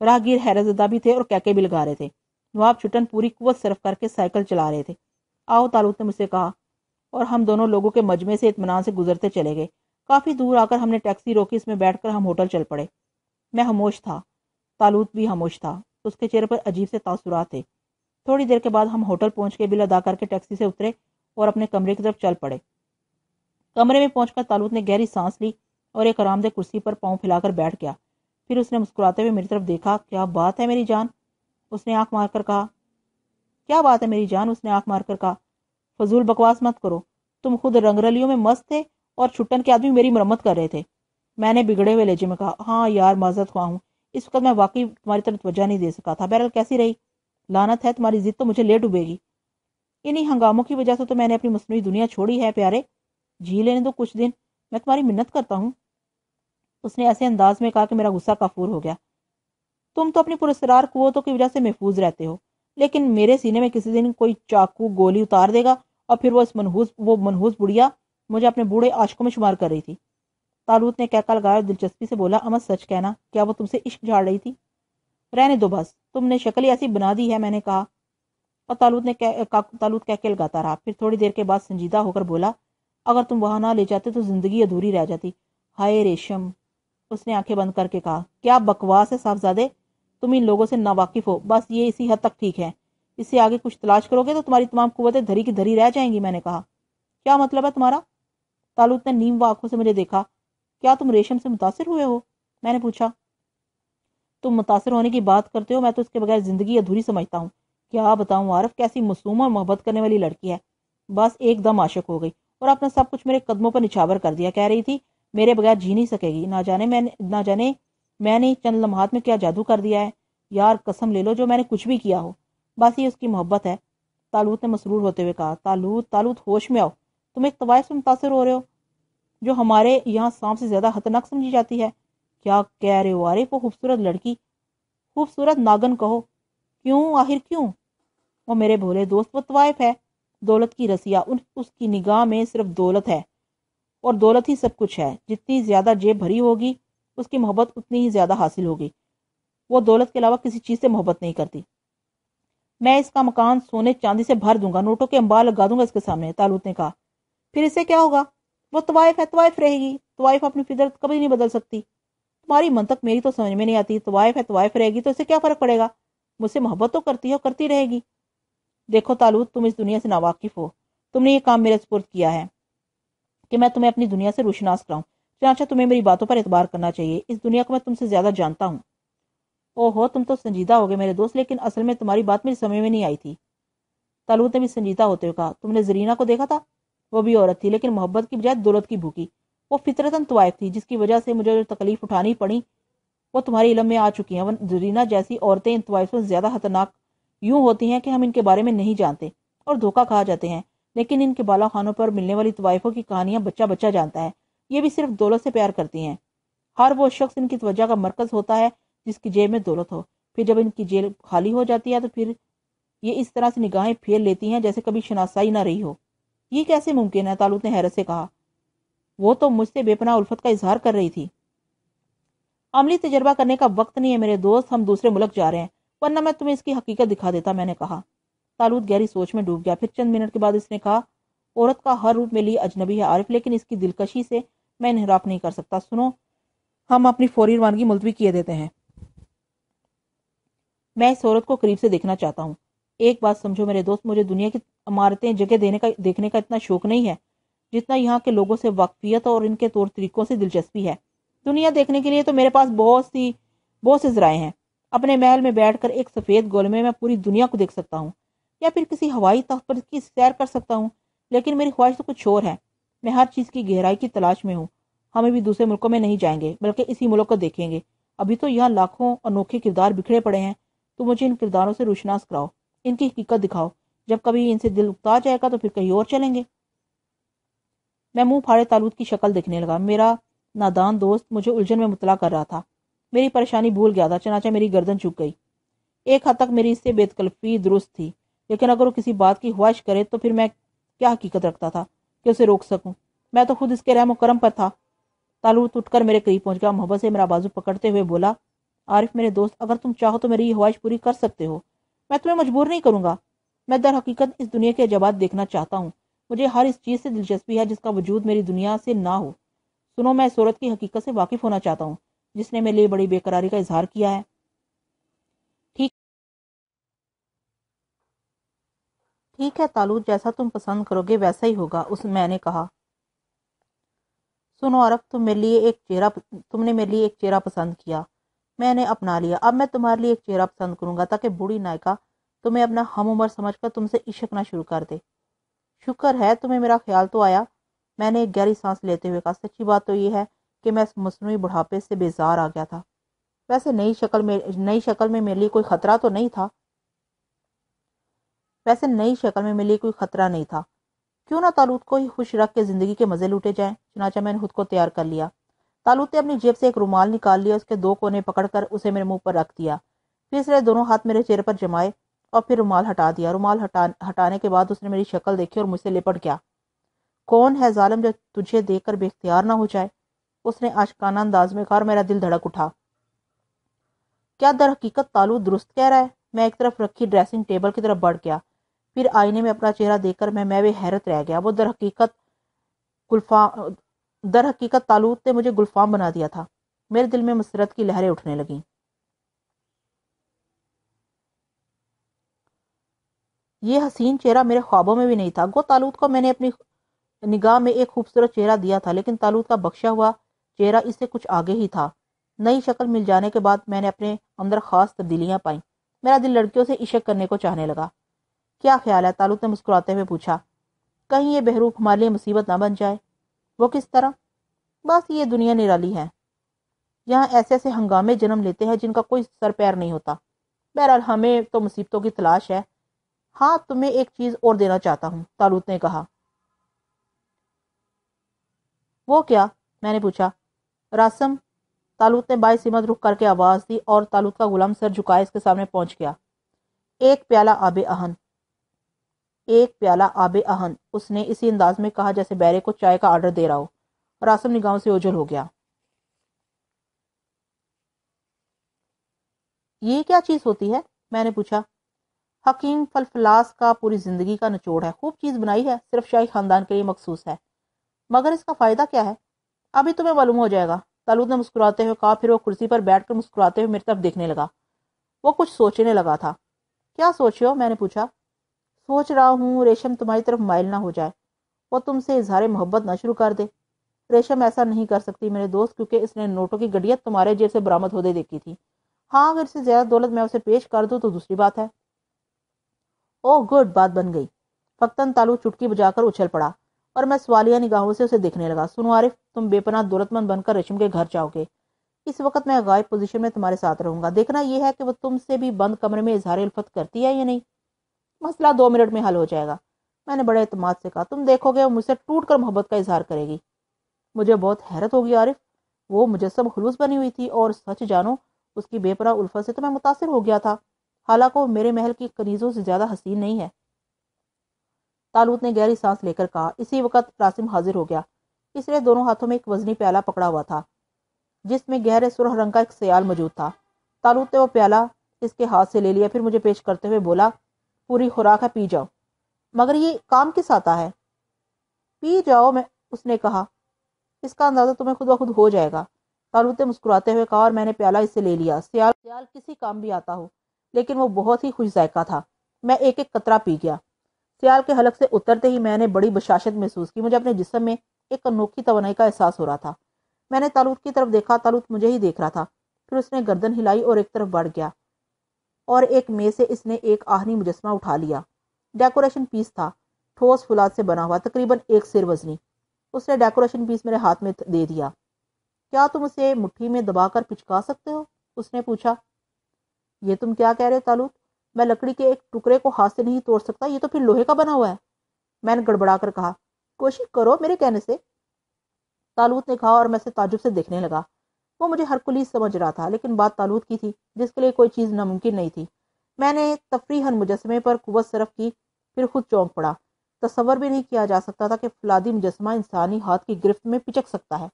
S1: راہ گیر زدہ بھی تھے اور کیکے بھی لگا رہے تھے نواب چھٹن پوری قوت صرف کر کے سائیکل چلا رہے تھے آؤ نے مجھ سے کہا اور ہم دونوں لوگوں کے مجمے سے اطمینان سے گزرتے چلے گئے کافی دور آ کر ہم نے ٹیکسی روکی اس میں بیٹھ کر ہم ہوٹل چل پڑے میں خاموش تھا تالوت بھی ہموش تھا اس کے چہرے پر عجیب سے تاثرات تھے تھوڑی دیر کے بعد ہم ہوٹل پہنچ کے بل ادا کر کے ٹیکسی سے اترے اور اپنے کمرے کی طرف چل پڑے کمرے میں پہنچ کر تالوت نے گہری سانس لی اور ایک آرام دہ کرسی پر پاؤں پھیلا کر بیٹھ گیا پھر اس نے مسکراتے ہوئے میری طرف دیکھا کیا بات ہے میری جان اس نے آنکھ مار کر کہا کیا بات ہے میری جان اس نے آنکھ مار کر کہا فضول بکواس مت کرو تم خود رنگ رلیوں میں مست تھے اور چھٹن کے آدمی میری مرمت کر رہے تھے میں نے بگڑے ہوئے لہجے میں کہا ہاں یار معذرت خواہ ہوں اس وقت میں واقعی تمہاری طرف توجہ نہیں دے سکا تھا بہرحال کیسی رہی لانت ہے تمہاری ضد تو مجھے لیٹ ڈوبے گی انہیں ہنگاموں کی وجہ سے تو میں نے اپنی مصنوعی دنیا چھوڑی ہے پیارے جی لینے دو کچھ دن میں تمہاری منت کرتا ہوں اس نے ایسے انداز میں کہا کہ میرا غصہ کافور ہو گیا تم تو اپنی پرسرار قوتوں کی وجہ سے محفوظ رہتے ہو لیکن میرے سینے میں کسی دن کوئی گولی اتار دے گا اور پھر وہ وہ اس مجھے اپنے بوڑھے عاشقوں میں شمار کر رہی تھی تالوت نے کہکا لگایا اور دلچسپی سے بولا امت سچ کہنا کیا وہ تم سے عشق جھاڑ رہی تھی رہنے دو بس تم نے شکل ایسی بنا دی ہے میں نے کہا اور تالوت نے تالوت کہہ کے لگاتا رہا پھر تھوڑی دیر کے بعد سنجیدہ ہو کر بولا اگر تم وہاں نہ لے جاتے تو زندگی ادھوری رہ جاتی ہائے ریشم اس نے آنکھیں بند کر کے کہا کیا بکواس ہے تم ان لوگوں سے ناواقف ہو بس یہ اسی حد تک ٹھیک ہے اس سے آگے کچھ تلاش کرو گے تو تمہاری تمام قوتیں دھری دھری کی رہ جائیں گی میں نے کہا کیا مطلب ہے تمہارا تالوت نے نیم و آنکھوں سے مجھے دیکھا کیا تم ریشم سے متاثر ہوئے ہو میں نے پوچھا تم متاثر ہونے کی بات کرتے ہو میں تو اس کے بغیر زندگی ادھوری سمجھتا ہوں کیا بتاؤں عارف کیسی مصوم اور محبت کرنے والی لڑکی ہے بس ایک دم عاشق ہو گئی اور اپنا سب کچھ میرے قدموں پر نچھاور کر دیا کہہ رہی تھی میرے بغیر جی نہیں سکے گی نہ جانے میں نہ جانے میں نے چند لمحات میں کیا جادو کر دیا ہے یار قسم لے لو جو میں نے کچھ بھی کیا ہو بس یہ اس کی محبت ہے تالوت نے مسرور ہوتے ہوئے کہا تالوت تالوت ہوش میں آؤ تم ایک طوائف سے متاثر ہو رہے ہو جو ہمارے یہاں سانپ سے زیادہ خطرناک سمجھی جاتی ہے کیا کہہ رہے ہو عارف وہ خوبصورت لڑکی خوبصورت ناگن کہو کیوں آخر کیوں وہ میرے بھولے دوست وہ طوائف ہے دولت کی رسیا نگاہ میں صرف دولت ہے اور دولت ہی سب کچھ ہے جتنی زیادہ جیب بھری ہوگی اس کی محبت اتنی ہی زیادہ حاصل ہوگی وہ دولت کے علاوہ کسی چیز سے محبت نہیں کرتی میں اس کا مکان سونے چاندی سے بھر دوں گا نوٹوں کے امبار لگا دوں گا اس کے سامنے نے کہا پھر اسے کیا ہوگا وہ طوائف طوائف رہے گی طوائف اپنی فطرت کبھی نہیں بدل سکتی تمہاری منطق میری تو سمجھ میں نہیں آتی طوائف ہے طوائف رہے گی تو اسے کیا فرق پڑے گا مجھ سے محبت تو کرتی ہے اور کرتی رہے گی دیکھو تالوت تم اس دنیا سے ناواقف ہو تم نے یہ کام میرے سپرد کیا ہے کہ میں تمہیں اپنی دنیا سے روشناس کراؤں چنانچہ تمہیں میری باتوں پر اعتبار کرنا چاہیے اس دنیا کو میں تم سے زیادہ جانتا ہوں او ہو تم تو سنجیدہ ہو گئے میرے دوست لیکن اصل میں تمہاری بات میری سمجھ میں نہیں آئی تھی نے بھی سنجیدہ ہوتے ہوئے کہا تم نے زرینہ کو دیکھا تھا وہ بھی عورت تھی لیکن محبت کی بجائے دولت کی بھوکی وہ فطرتاً طوائف تھی جس کی وجہ سے مجھے تکلیف اٹھانی پڑی وہ تمہاری علم میں آ چکی ہیں زرینہ جیسی عورتیں ان طوائف سے زیادہ خطرناک یوں ہوتی ہیں کہ ہم ان کے بارے میں نہیں جانتے اور دھوکہ کھا جاتے ہیں لیکن ان کے بالا خانوں پر ملنے والی طوائفوں کی کہانیاں بچہ بچہ جانتا ہے یہ بھی صرف دولت سے پیار کرتی ہیں ہر وہ شخص ان کی توجہ کا مرکز ہوتا ہے جس کی جیب میں دولت ہو پھر جب ان کی جیل خالی ہو جاتی ہے تو پھر یہ اس طرح سے نگاہیں پھیر لیتی ہیں جیسے کبھی شناسائی نہ رہی ہو یہ کیسے ممکن ہے تعلق نے حیرت سے کہا وہ تو مجھ سے بے پناہ الفت کا اظہار کر رہی تھی عملی تجربہ کرنے کا وقت نہیں ہے میرے دوست ہم دوسرے ملک جا رہے ہیں ورنہ میں تمہیں اس کی حقیقت دکھا دیتا میں نے کہا تالوت گہری سوچ میں ڈوب گیا پھر چند منٹ کے بعد اس نے کہا عورت کا ہر روپ میں لیے اجنبی ہے عارف لیکن اس کی دلکشی سے میں انحراف نہیں کر سکتا سنو ہم اپنی فوری روانگی ملتوی کیے دیتے ہیں میں اس عورت کو قریب سے دیکھنا چاہتا ہوں ایک بات سمجھو میرے دوست مجھے دنیا کی عمارتیں جگہ دیکھنے کا اتنا شوق نہیں ہے جتنا یہاں کے لوگوں سے واقفیت اور ان کے طور طریقوں سے دلچسپی ہے دنیا دیکھنے کے لیے تو میرے پاس بہت سی بہت سے ذرائع ہیں اپنے محل میں بیٹھ کر ایک سفید گول میں میں پوری دنیا کو دیکھ سکتا ہوں یا پھر کسی ہوائی تخت پر کی سیر کر سکتا ہوں لیکن میری خواہش تو کچھ اور ہے میں ہر چیز کی گہرائی کی تلاش میں ہوں ہم ابھی دوسرے ملکوں میں نہیں جائیں گے بلکہ اسی ملک کو دیکھیں گے ابھی تو یہاں لاکھوں انوکھے کردار بکھڑے پڑے ہیں تو مجھے ان کرداروں سے روشناس کراؤ ان کی حقیقت دکھاؤ جب کبھی ان سے دل اکتا جائے گا تو پھر کہیں اور چلیں گے میں منہ پھاڑے تالوت کی شکل دیکھنے لگا میرا نادان دوست مجھے الجھن میں مطلع کر رہا تھا میری پریشانی بھول گیا تھا چنانچہ میری گردن چک گئی ایک حد تک میری اس سے بےکلفی درست تھی لیکن اگر وہ کسی بات کی خواہش کرے تو پھر میں کیا حقیقت رکھتا تھا کہ اسے روک سکوں میں تو خود اس کے رحم و کرم پر تھا تالوت اٹھ کر میرے قریب پہنچ گیا محبت سے میرا بازو پکڑتے ہوئے بولا عارف میرے دوست اگر تم چاہو تو میری یہ خواہش پوری کر سکتے ہو میں تمہیں مجبور نہیں کروں گا میں در حقیقت اس دنیا کے عجبات دیکھنا چاہتا ہوں مجھے ہر اس چیز سے دلچسپی ہے جس کا وجود میری دنیا سے نہ ہو سنو میں صورت کی حقیقت سے واقف ہونا چاہتا ہوں جس نے میرے لیے بڑی بے قراری کا اظہار کیا ہے ٹھیک ہے تالو جیسا تم پسند کرو گے ویسا ہی ہوگا اس میں نے کہا سنو عرف تم ایک چہرہ تم نے میرے لیے ایک چہرہ پسند کیا میں نے اپنا لیا اب میں تمہارے لیے ایک چہرہ پسند کروں گا تاکہ بوڑھی نائکا تمہیں اپنا ہم عمر سمجھ کر تم سے عشق نہ شروع کر دے شکر ہے تمہیں میرا خیال تو آیا میں نے ایک گہری سانس لیتے ہوئے کہا سچی بات تو یہ ہے کہ میں اس مصنوعی بڑھاپے سے بیزار آ گیا تھا ویسے نئی شکل میں نئی شکل میں میرے لیے کوئی خطرہ تو نہیں تھا ویسے نئی شکل میں میرے لیے کوئی خطرہ نہیں تھا کیوں نہ تالوت کو ہی خوش رکھ کے زندگی کے مزے لوٹے جائیں چنانچہ میں نے خود کو تیار کر لیا تالوت نے اپنی جیب سے ایک رومال نکال لیا اس کے دو کونے پکڑ کر اسے میرے منہ پر رکھ دیا پھر اس نے دونوں ہاتھ میرے چہرے پر جمائے اور پھر رومال ہٹا دیا رومال ہٹانے کے بعد اس نے میری شکل دیکھی اور مجھ سے لپٹ گیا کون ہے ظالم جو تجھے دیکھ کر بے اختیار نہ ہو جائے اس نے عاشقانہ انداز میں کہا اور میرا دل دھڑک اٹھا کیا در حقیقت تالو درست کہہ رہا ہے میں ایک طرف رکھی ڈریسنگ ٹیبل کی طرف بڑھ گیا پھر آئینے میں اپنا چہرہ دیکھ کر میں میں حیرت رہ گیا وہ در در حقیقت حقیقت تالوت نے مجھے گلفام بنا دیا تھا میرے دل میں مسرت کی لہریں اٹھنے لگیں یہ حسین چہرہ میرے خوابوں میں بھی نہیں تھا وہ تالوت کو میں نے اپنی نگاہ میں ایک خوبصورت چہرہ دیا تھا لیکن تالوت کا بخشا ہوا چہرہ اس سے کچھ آگے ہی تھا نئی شکل مل جانے کے بعد میں نے اپنے اندر خاص تبدیلیاں پائیں میرا دل لڑکیوں سے عشق کرنے کو چاہنے لگا کیا خیال ہے تعلق نے مسکراتے ہوئے پوچھا کہیں یہ بہروف ہمارے لیے مصیبت نہ بن جائے وہ کس طرح بس یہ دنیا نرالی ہے یہاں ایسے ایسے ہنگامے جنم لیتے ہیں جن کا کوئی سر پیر نہیں ہوتا بہرحال ہمیں تو مصیبتوں کی تلاش ہے ہاں تمہیں ایک چیز اور دینا چاہتا ہوں تالوت نے کہا وہ کیا میں نے پوچھا راسم تالوت نے بائیں سمت رخ کر کے آواز دی اور تالوت کا غلام سر جھکائے اس کے سامنے پہنچ گیا ایک پیالہ آب آب اہن اہن ایک پیالہ اس نے اسی انداز میں کہا جیسے بیرے کو چائے کا آرڈر دے رہا ہو راسم نگاہوں سے اوجھل ہو گیا یہ کیا چیز ہوتی ہے میں نے پوچھا حکیم فلفلاس کا پوری زندگی کا نچوڑ ہے خوب چیز بنائی ہے صرف شاہی خاندان کے لیے مخصوص ہے مگر اس کا فائدہ کیا ہے ابھی تمہیں معلوم ہو جائے گا تالود نے مسکراتے ہوئے کہا پھر وہ کرسی پر بیٹھ کر مسکراتے ہوئے میرے طرف دیکھنے لگا وہ کچھ سوچنے لگا تھا کیا سوچے ہو میں نے پوچھا سوچ رہا ہوں ریشم تمہاری طرف مائل نہ ہو جائے وہ تم سے اظہار محبت نہ شروع کر دے ریشم ایسا نہیں کر سکتی میرے دوست کیونکہ اس نے نوٹوں کی گڈیت تمہارے جیسے برامد ہو دے دیکھی تھی ہاں اگر زیادہ دولت میں اسے پیش کر دوں تو دوسری بات ہے او گڈ بات بن گئی فقتاً تالو چٹکی بجا کر اچھل پڑا اور میں سوالیہ نگاہوں سے اسے دیکھنے لگا سنو عارف تم بے پناہ دولت مند بن کر رشم کے گھر جاؤ گے اس وقت میں غائب پوزیشن میں تمہارے ساتھ رہوں گا دیکھنا یہ ہے کہ وہ تم سے بھی بند کمرے میں اظہار الفت کرتی ہے یا نہیں مسئلہ دو منٹ میں حل ہو جائے گا میں نے بڑے اعتماد سے کہا تم دیکھو گے وہ مجھ سے ٹوٹ کر محبت کا اظہار کرے گی مجھے بہت حیرت ہوگی عارف وہ مجسم خلوص بنی ہوئی تھی اور سچ جانو اس کی بے پناہ الفت سے تو میں متاثر ہو گیا تھا حالانکہ وہ میرے محل کی کنیزوں سے زیادہ حسین نہیں ہے تالوت نے گہری سانس لے کر کہا اسی وقت راسم حاضر ہو گیا اس نے دونوں ہاتھوں میں ایک وزنی پیالا پکڑا ہوا تھا جس میں گہرے سرح رنگ کا ایک سیال موجود تھا تالوت نے وہ پیالہ اس کے ہاتھ سے لے لیا پھر مجھے پیش کرتے ہوئے بولا پوری خوراک ہے پی جاؤ مگر یہ کام کس آتا ہے پی جاؤ میں اس نے کہا اس کا اندازہ تمہیں خود بخود ہو جائے گا تالوت نے مسکراتے ہوئے کہا اور میں نے پیالہ اس سے لے لیا سیال سیال کسی کام بھی آتا ہو لیکن وہ بہت ہی خوش ذائقہ تھا میں ایک ایک قطرہ پی گیا سیال کے حلق سے اترتے ہی میں نے بڑی بشاشت محسوس کی مجھے اپنے جسم میں ایک انوکھی توانائی کا احساس ہو رہا تھا میں نے تالوت کی طرف دیکھا تالوت مجھے ہی دیکھ رہا تھا پھر اس نے گردن ہلائی اور ایک طرف بڑھ گیا اور ایک میز سے اس نے ایک آہنی مجسمہ اٹھا لیا ڈیکوریشن پیس تھا ٹھوس فلاد سے بنا ہوا تقریباً ایک سر وزنی اس نے ڈیکوریشن پیس میرے ہاتھ میں دے دیا کیا تم اسے مٹھی میں دبا کر پچکا سکتے ہو اس نے پوچھا یہ تم کیا کہہ رہے ہو تالوت میں لکڑی کے ایک ٹکڑے کو ہاتھ سے نہیں توڑ سکتا یہ تو پھر لوہے کا بنا ہوا ہے میں نے گڑبڑا کر کہا کوشش کرو میرے کہنے سے تالوت نے کہا اور میں سے تعجب سے دیکھنے لگا وہ مجھے ہر کلی سمجھ رہا تھا لیکن بات تالوت کی تھی جس کے لیے کوئی چیز ناممکن نہیں تھی میں نے تفریحاً مجسمے پر قوت صرف کی پھر خود چونک پڑا تصور بھی نہیں کیا جا سکتا تھا کہ فلادی مجسمہ انسانی ہاتھ کی گرفت میں پچک سکتا ہے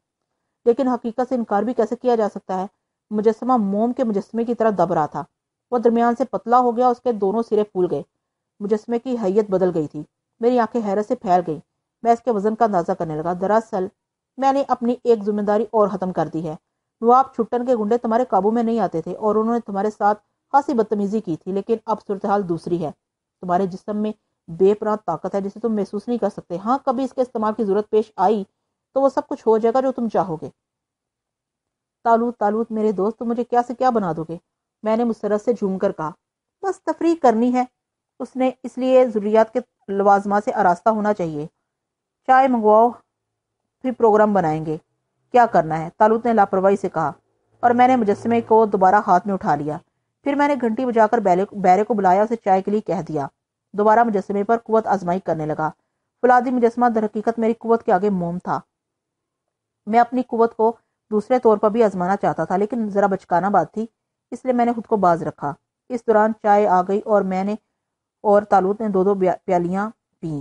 S1: لیکن حقیقت سے انکار بھی کیسے کیا جا سکتا ہے مجسمہ موم کے مجسمے کی طرح دب رہا تھا وہ درمیان سے پتلا ہو گیا اس کے دونوں سرے پھول گئے مجسمے کی حیت بدل گئی تھی میری آنکھیں حیرت سے پھیل گئی میں اس کے وزن کا اندازہ کرنے لگا دراصل میں نے اپنی ایک ذمہ داری اور ختم کر دی ہے نواب چھٹن کے گنڈے تمہارے قابو میں نہیں آتے تھے اور انہوں نے تمہارے ساتھ خاصی بدتمیزی کی تھی لیکن اب صورتحال دوسری ہے تمہارے جسم میں بے طاقت ہے جسے تم محسوس نہیں کر سکتے ہاں کبھی اس کے استعمال کی ضرورت پیش آئی تو وہ سب کچھ ہو جائے گا جو تم چاہو گے تالوت تالوت میرے دوست تم مجھے کیا سے کیا بنا دو گے میں نے مسرت سے جھوم کر کہا بس تفریح کرنی ہے اس نے اس لیے ضروریات کے لوازمہ سے آراستہ ہونا چاہیے چائے منگواؤ پھر پروگرام بنائیں گے کیا کرنا ہے تالوت نے لاپرواہی سے کہا اور میں نے مجسمے کو دوبارہ ہاتھ میں اٹھا لیا پھر میں نے گھنٹی بجا کر بیرے کو بلایا اسے چائے کے لیے کہہ دیا دوبارہ مجسمے پر قوت آزمائی کرنے لگا فلادی مجسمہ در حقیقت میری قوت کے آگے موم تھا میں اپنی قوت کو دوسرے طور پر بھی آزمانا چاہتا تھا لیکن ذرا بچکانا بات تھی اس لیے میں نے خود کو باز رکھا اس دوران چائے آ گئی اور میں نے اور تالوت نے دو دو پیالیاں پی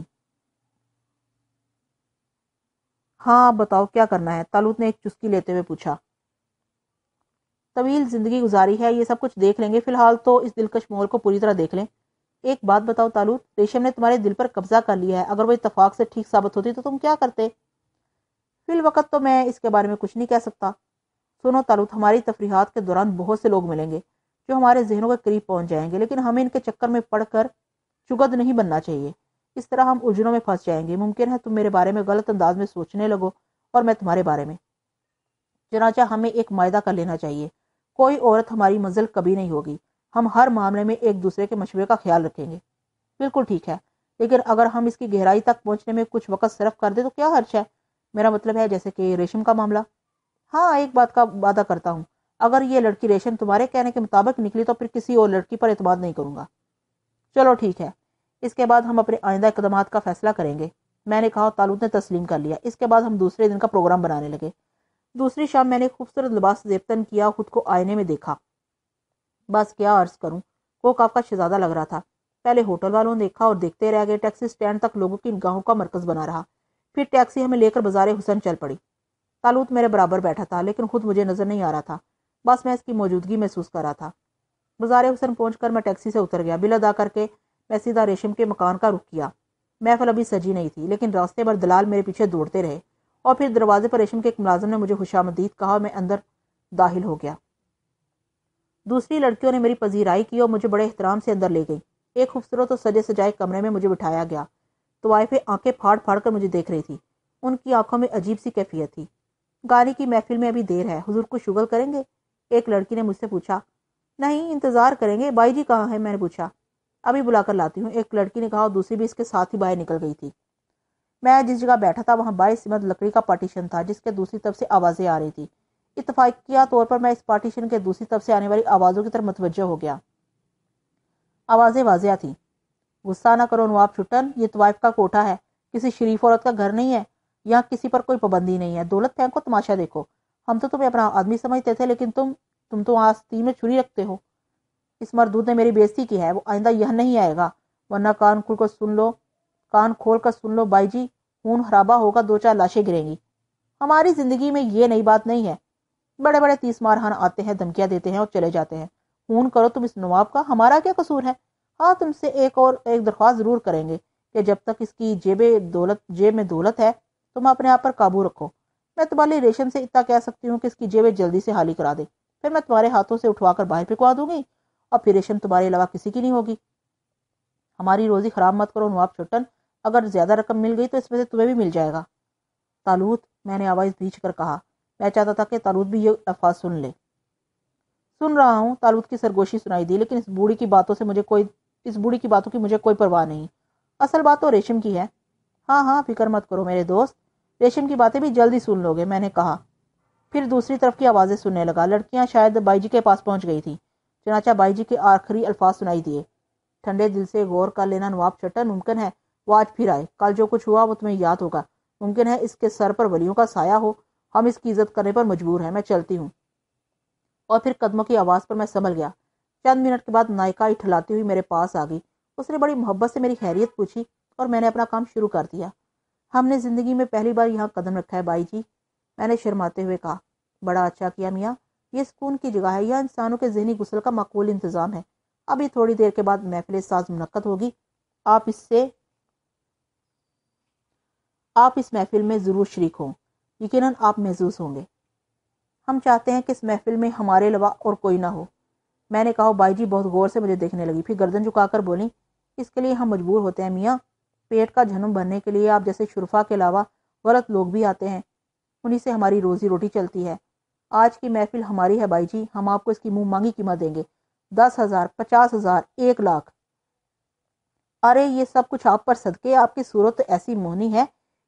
S1: ہاں بتاؤ کیا کرنا ہے تالوت نے ایک چسکی لیتے ہوئے پوچھا طویل زندگی گزاری ہے یہ سب کچھ دیکھ لیں گے فی الحال تو اس دلکش مول کو پوری طرح دیکھ لیں ایک بات بتاؤ تالوت ریشم نے تمہارے دل پر قبضہ کر لیا ہے اگر وہ اتفاق سے ٹھیک ثابت ہوتی تو تم کیا کرتے فی الوقت تو میں اس کے بارے میں کچھ نہیں کہہ سکتا سنو تعلق ہماری تفریحات کے دوران بہت سے لوگ ملیں گے جو ہمارے ذہنوں کے قریب پہنچ جائیں گے لیکن ہمیں ان کے چکر میں پڑھ کر چگد نہیں بننا چاہیے اس طرح ہم اجنوں میں پھنس جائیں گے ممکن ہے تم میرے بارے میں غلط انداز میں سوچنے لگو اور میں تمہارے بارے میں چنانچہ ہمیں ایک معاہدہ کر لینا چاہیے کوئی عورت ہماری منزل کبھی نہیں ہوگی ہم ہر معاملے میں ایک دوسرے کے مشورے کا خیال رکھیں گے بالکل ٹھیک ہے لیکن اگر ہم اس کی گہرائی تک پہنچنے میں کچھ وقت صرف کر دیں تو کیا خرچ ہے میرا مطلب ہے جیسے کہ ریشم کا معاملہ ہاں ایک بات کا وعدہ کرتا ہوں اگر یہ لڑکی ریشم تمہارے کہنے کے مطابق نکلی تو پھر کسی اور لڑکی پر اعتماد نہیں کروں گا چلو ٹھیک ہے اس کے بعد ہم اپنے آئندہ اقدامات کا فیصلہ کریں گے میں نے کہا تالوت نے تسلیم کر لیا اس کے بعد ہم دوسرے دن کا پروگرام بنانے لگے دوسری شام میں نے خوبصورت لباس زیبتن کیا خود کو آئینے میں دیکھا بس کیا عرض کروں وہ کاف کا شہزادہ لگ رہا تھا پہلے ہوٹل والوں نے دیکھا اور دیکھتے رہ گئے ٹیکسی سٹینڈ تک لوگوں کی نگاہوں کا مرکز بنا رہا پھر ٹیکسی ہمیں لے کر بازار حسن چل پڑی تالوت میرے برابر بیٹھا تھا لیکن خود مجھے نظر نہیں آ رہا تھا بس میں اس کی موجودگی محسوس کر رہا تھا بازار حسن پہنچ کر میں ٹیکسی سے اتر گیا بل ادا کر کے میں سیدھا ریشم کے مکان کا رخ کیا محفل ابھی سجی نہیں تھی لیکن راستے پر دلال میرے پیچھے دوڑتے رہے اور پھر دروازے پر ریشم کے ایک ملازم نے مجھے خوش آمدید کہا میں اندر داخل ہو گیا دوسری لڑکیوں نے میری پذیرائی کی اور مجھے بڑے احترام سے اندر لے گئی ایک خوبصورت اور سجے سجائے کمرے میں مجھے بٹھایا گیا تو طوائفیں آنکھیں پھاڑ پھاڑ کر مجھے دیکھ رہی تھی ان کی آنکھوں میں عجیب سی کیفیت تھی گانے کی محفل میں ابھی دیر ہے حضور کو شگر کریں گے ایک لڑکی نے مجھ سے پوچھا نہیں انتظار کریں گے بھائی جی کہاں ہے میں نے پوچھا ابھی بلا کر لاتی ہوں ایک لڑکی نے کہا اور دوسری بھی اس کے ساتھ ہی باہر نکل گئی تھی میں جس جگہ بیٹھا تھا وہاں بائیں سمت لکڑی کا پارٹیشن تھا جس کے دوسری طرف سے آوازیں آ رہی تھی اتفاقیہ طور پر میں اس پارٹیشن کے دوسری طرف سے آنے والی آوازوں کی طرف متوجہ ہو گیا آوازیں واضح تھیں غصہ نہ کرو نواب چھٹن یہ طوائف کا کوٹھا ہے کسی شریف عورت کا گھر نہیں ہے یہاں کسی پر کوئی پابندی نہیں ہے دولت پھینکو تماشا دیکھو ہم تو تمہیں اپنا آدمی سمجھتے تھے لیکن تم تم تو آستین میں چھری رکھتے ہو اس مردود نے میری بےستی کی ہے وہ آئندہ یہ نہیں آئے گا ورنہ کان کھل کر سن لو کان کھول کر سن لو بھائی جی خون خرابہ ہوگا دو چار لاشیں گریں گی ہماری زندگی میں یہ نئی بات نہیں ہے بڑے بڑے تیس مارہان آتے ہیں دھمکیاں دیتے ہیں اور چلے جاتے ہیں خون کرو تم اس نواب کا ہمارا کیا قصور ہے ہاں تم سے ایک اور ایک درخواست ضرور کریں گے کہ جب تک اس کی جیب دولت جیب میں دولت ہے تم اپنے آپ پر قابو رکھو میں تمہارے ریشم سے اتنا کہہ سکتی ہوں کہ اس کی جیبیں جلدی سے حالی کرا دے پھر میں تمہارے ہاتھوں سے اٹھوا کر باہر پکوا دوں گی اور پھر ریشم تمہارے علاوہ کسی کی نہیں ہوگی ہماری روزی خراب مت کرو نواب چھٹن اگر زیادہ رقم مل گئی تو اس میں سے تمہیں بھی مل جائے گا تالوت میں نے آواز بیچ کر کہا میں چاہتا تھا کہ تالوت بھی یہ الفاظ سن لے سن رہا ہوں تالوت کی سرگوشی سنائی دی لیکن اس بوڑھی کی باتوں سے مجھے کوئی اس بوڑھی کی باتوں کی مجھے کوئی پرواہ نہیں اصل بات تو ریشم کی ہے ہاں ہاں فکر مت کرو میرے دوست ریشم کی باتیں بھی جلدی سن لوگے میں نے کہا پھر دوسری طرف کی آوازیں سننے لگا لڑکیاں شاید بائی جی کے پاس پہنچ گئی تھیں چنانچہ بائی جی کے آخری الفاظ سنائی دیے ٹھنڈے دل سے غور کر لینا نواب چٹا ممکن ہے وہ آج پھر آئے کل جو کچھ ہوا وہ تمہیں یاد ہوگا ممکن ہے اس کے سر پر ولیوں کا سایہ ہو ہم اس کی عزت کرنے پر مجبور ہیں میں چلتی ہوں اور پھر قدموں کی آواز پر میں سنبھل گیا چند منٹ کے بعد نائکا اٹھلاتی ہوئی میرے پاس آ گئی اس نے بڑی محبت سے میری خیریت پوچھی اور میں نے اپنا کام شروع کر دیا ہم نے زندگی میں پہلی بار یہاں قدم رکھا ہے بھائی جی میں نے شرماتے ہوئے کہا بڑا اچھا کیا میاں یہ سکون کی جگہ ہے یہاں انسانوں کے ذہنی غسل کا معقول انتظام ہے ابھی تھوڑی دیر کے بعد محفل ساز منعقد ہوگی آپ اس سے آپ اس محفل میں ضرور شریک ہوں یقیناً آپ محظوظ ہوں گے ہم چاہتے ہیں کہ اس محفل میں ہمارے لوا اور کوئی نہ ہو میں نے کہا بھائی جی بہت غور سے مجھے دیکھنے لگی پھر گردن جھکا کر بولیں اس کے لیے ہم مجبور ہوتے ہیں میاں پیٹ کا جھنم بھرنے کے لیے آپ جیسے شرفا کے علاوہ غلط لوگ بھی آتے ہیں انہی سے ہماری روزی روٹی چلتی ہے آج کی محفل ہماری ہے بھائی جی ہم آپ کو اس کی منہ مانگی قیمت دیں گے دس ہزار پچاس ہزار ایک لاکھ ارے یہ سب کچھ آپ پر صدقے آپ کی صورت ایسی مونی ہے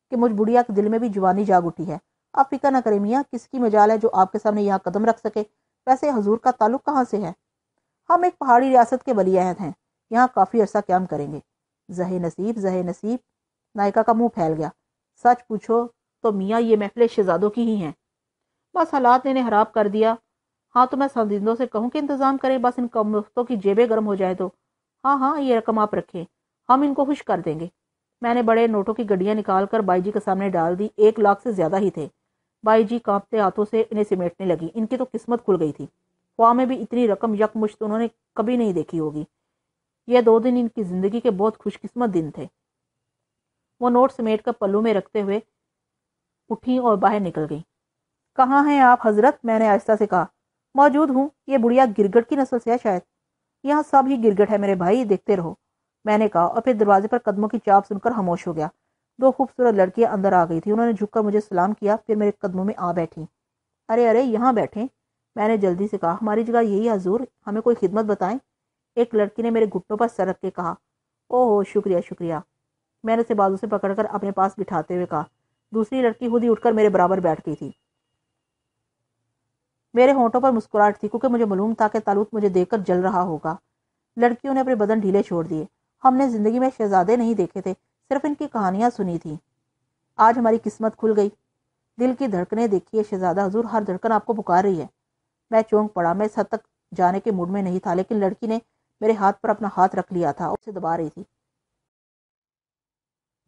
S1: کہ مجھ بڑھیا کے دل میں بھی جوانی جاگ اٹھی ہے آپ فکر نہ کریں میاں کس کی مجال ہے جو آپ کے سامنے یہاں قدم رکھ سکے ویسے حضور کا تعلق کہاں سے ہے ہم ایک پہاڑی ریاست کے ولی عہد ہیں یہاں کافی عرصہ قیام کریں گے زہ نصیب زہ نصیب نائکہ کا منہ پھیل گیا سچ پوچھو تو میاں یہ محفل شہزادوں کی ہی ہیں بس حالات نے انہیں خراب کر دیا ہاں تو میں سنجیدوں سے کہوں کہ انتظام کریں بس ان کم رختوں کی جیبیں گرم ہو جائیں تو ہاں ہاں یہ رقم آپ رکھیں ہم ان کو خوش کر دیں گے میں نے بڑے نوٹوں کی گڈیاں نکال کر بائی جی کے سامنے ڈال دی ایک لاکھ سے زیادہ ہی تھے بائی جی کانپتے ہاتھوں سے انہیں سمیٹنے لگی ان کی تو قسمت کھل گئی تھی خواہ میں بھی اتنی رقم یک مشت انہوں نے کبھی نہیں دیکھی ہوگی یہ دو دن ان کی زندگی کے بہت خوش قسمت دن تھے وہ نوٹ سمیٹ کر پلو میں رکھتے ہوئے اٹھی اور باہر نکل گئی کہاں ہیں آپ حضرت میں نے آہستہ سے کہا موجود ہوں یہ بڑھیا گرگٹ کی نسل سے ہے شاید یہاں سب ہی گرگٹ ہے میرے بھائی دیکھتے رہو میں نے کہا اور پھر دروازے پر قدموں کی چاپ سن کر خاموش ہو گیا دو خوبصورت لڑکیاں اندر آ گئی تھی انہوں نے جھک کر مجھے سلام کیا پھر میرے قدموں میں آ بیٹھی ارے ارے یہاں بیٹھیں میں نے جلدی سے کہا ہماری جگہ یہی حضور ہمیں کوئی خدمت بتائیں ایک لڑکی نے میرے گھٹوں پر سرک کے کہا او شکریہ شکریہ میں نے اسے بازو سے پکڑ کر اپنے پاس بٹھاتے ہوئے کہا دوسری لڑکی خود ہی میرے برابر بیٹھ گئی تھی میرے ہونٹوں پر مسکراہٹ تھی کیونکہ مجھے ملوم تھا کہ تعلق مجھے دیکھ کر جل رہا ہوگا لڑکیوں نے اپنے بدن ڈھیلے چھوڑ دیے ہم نے زندگی میں شہزادے نہیں دیکھے تھے صرف ان کی کہانیاں سنی تھی آج ہماری قسمت کھل گئی دل کی دھڑکنے دیکھیے شہزادہ حضور ہر دھڑکن آپ کو پکار رہی ہے میں چونک پڑا میں اس حد تک جانے کے موڈ میں نہیں تھا لیکن لڑکی نے میرے ہاتھ پر اپنا ہاتھ رکھ لیا تھا اسے دبا رہی تھی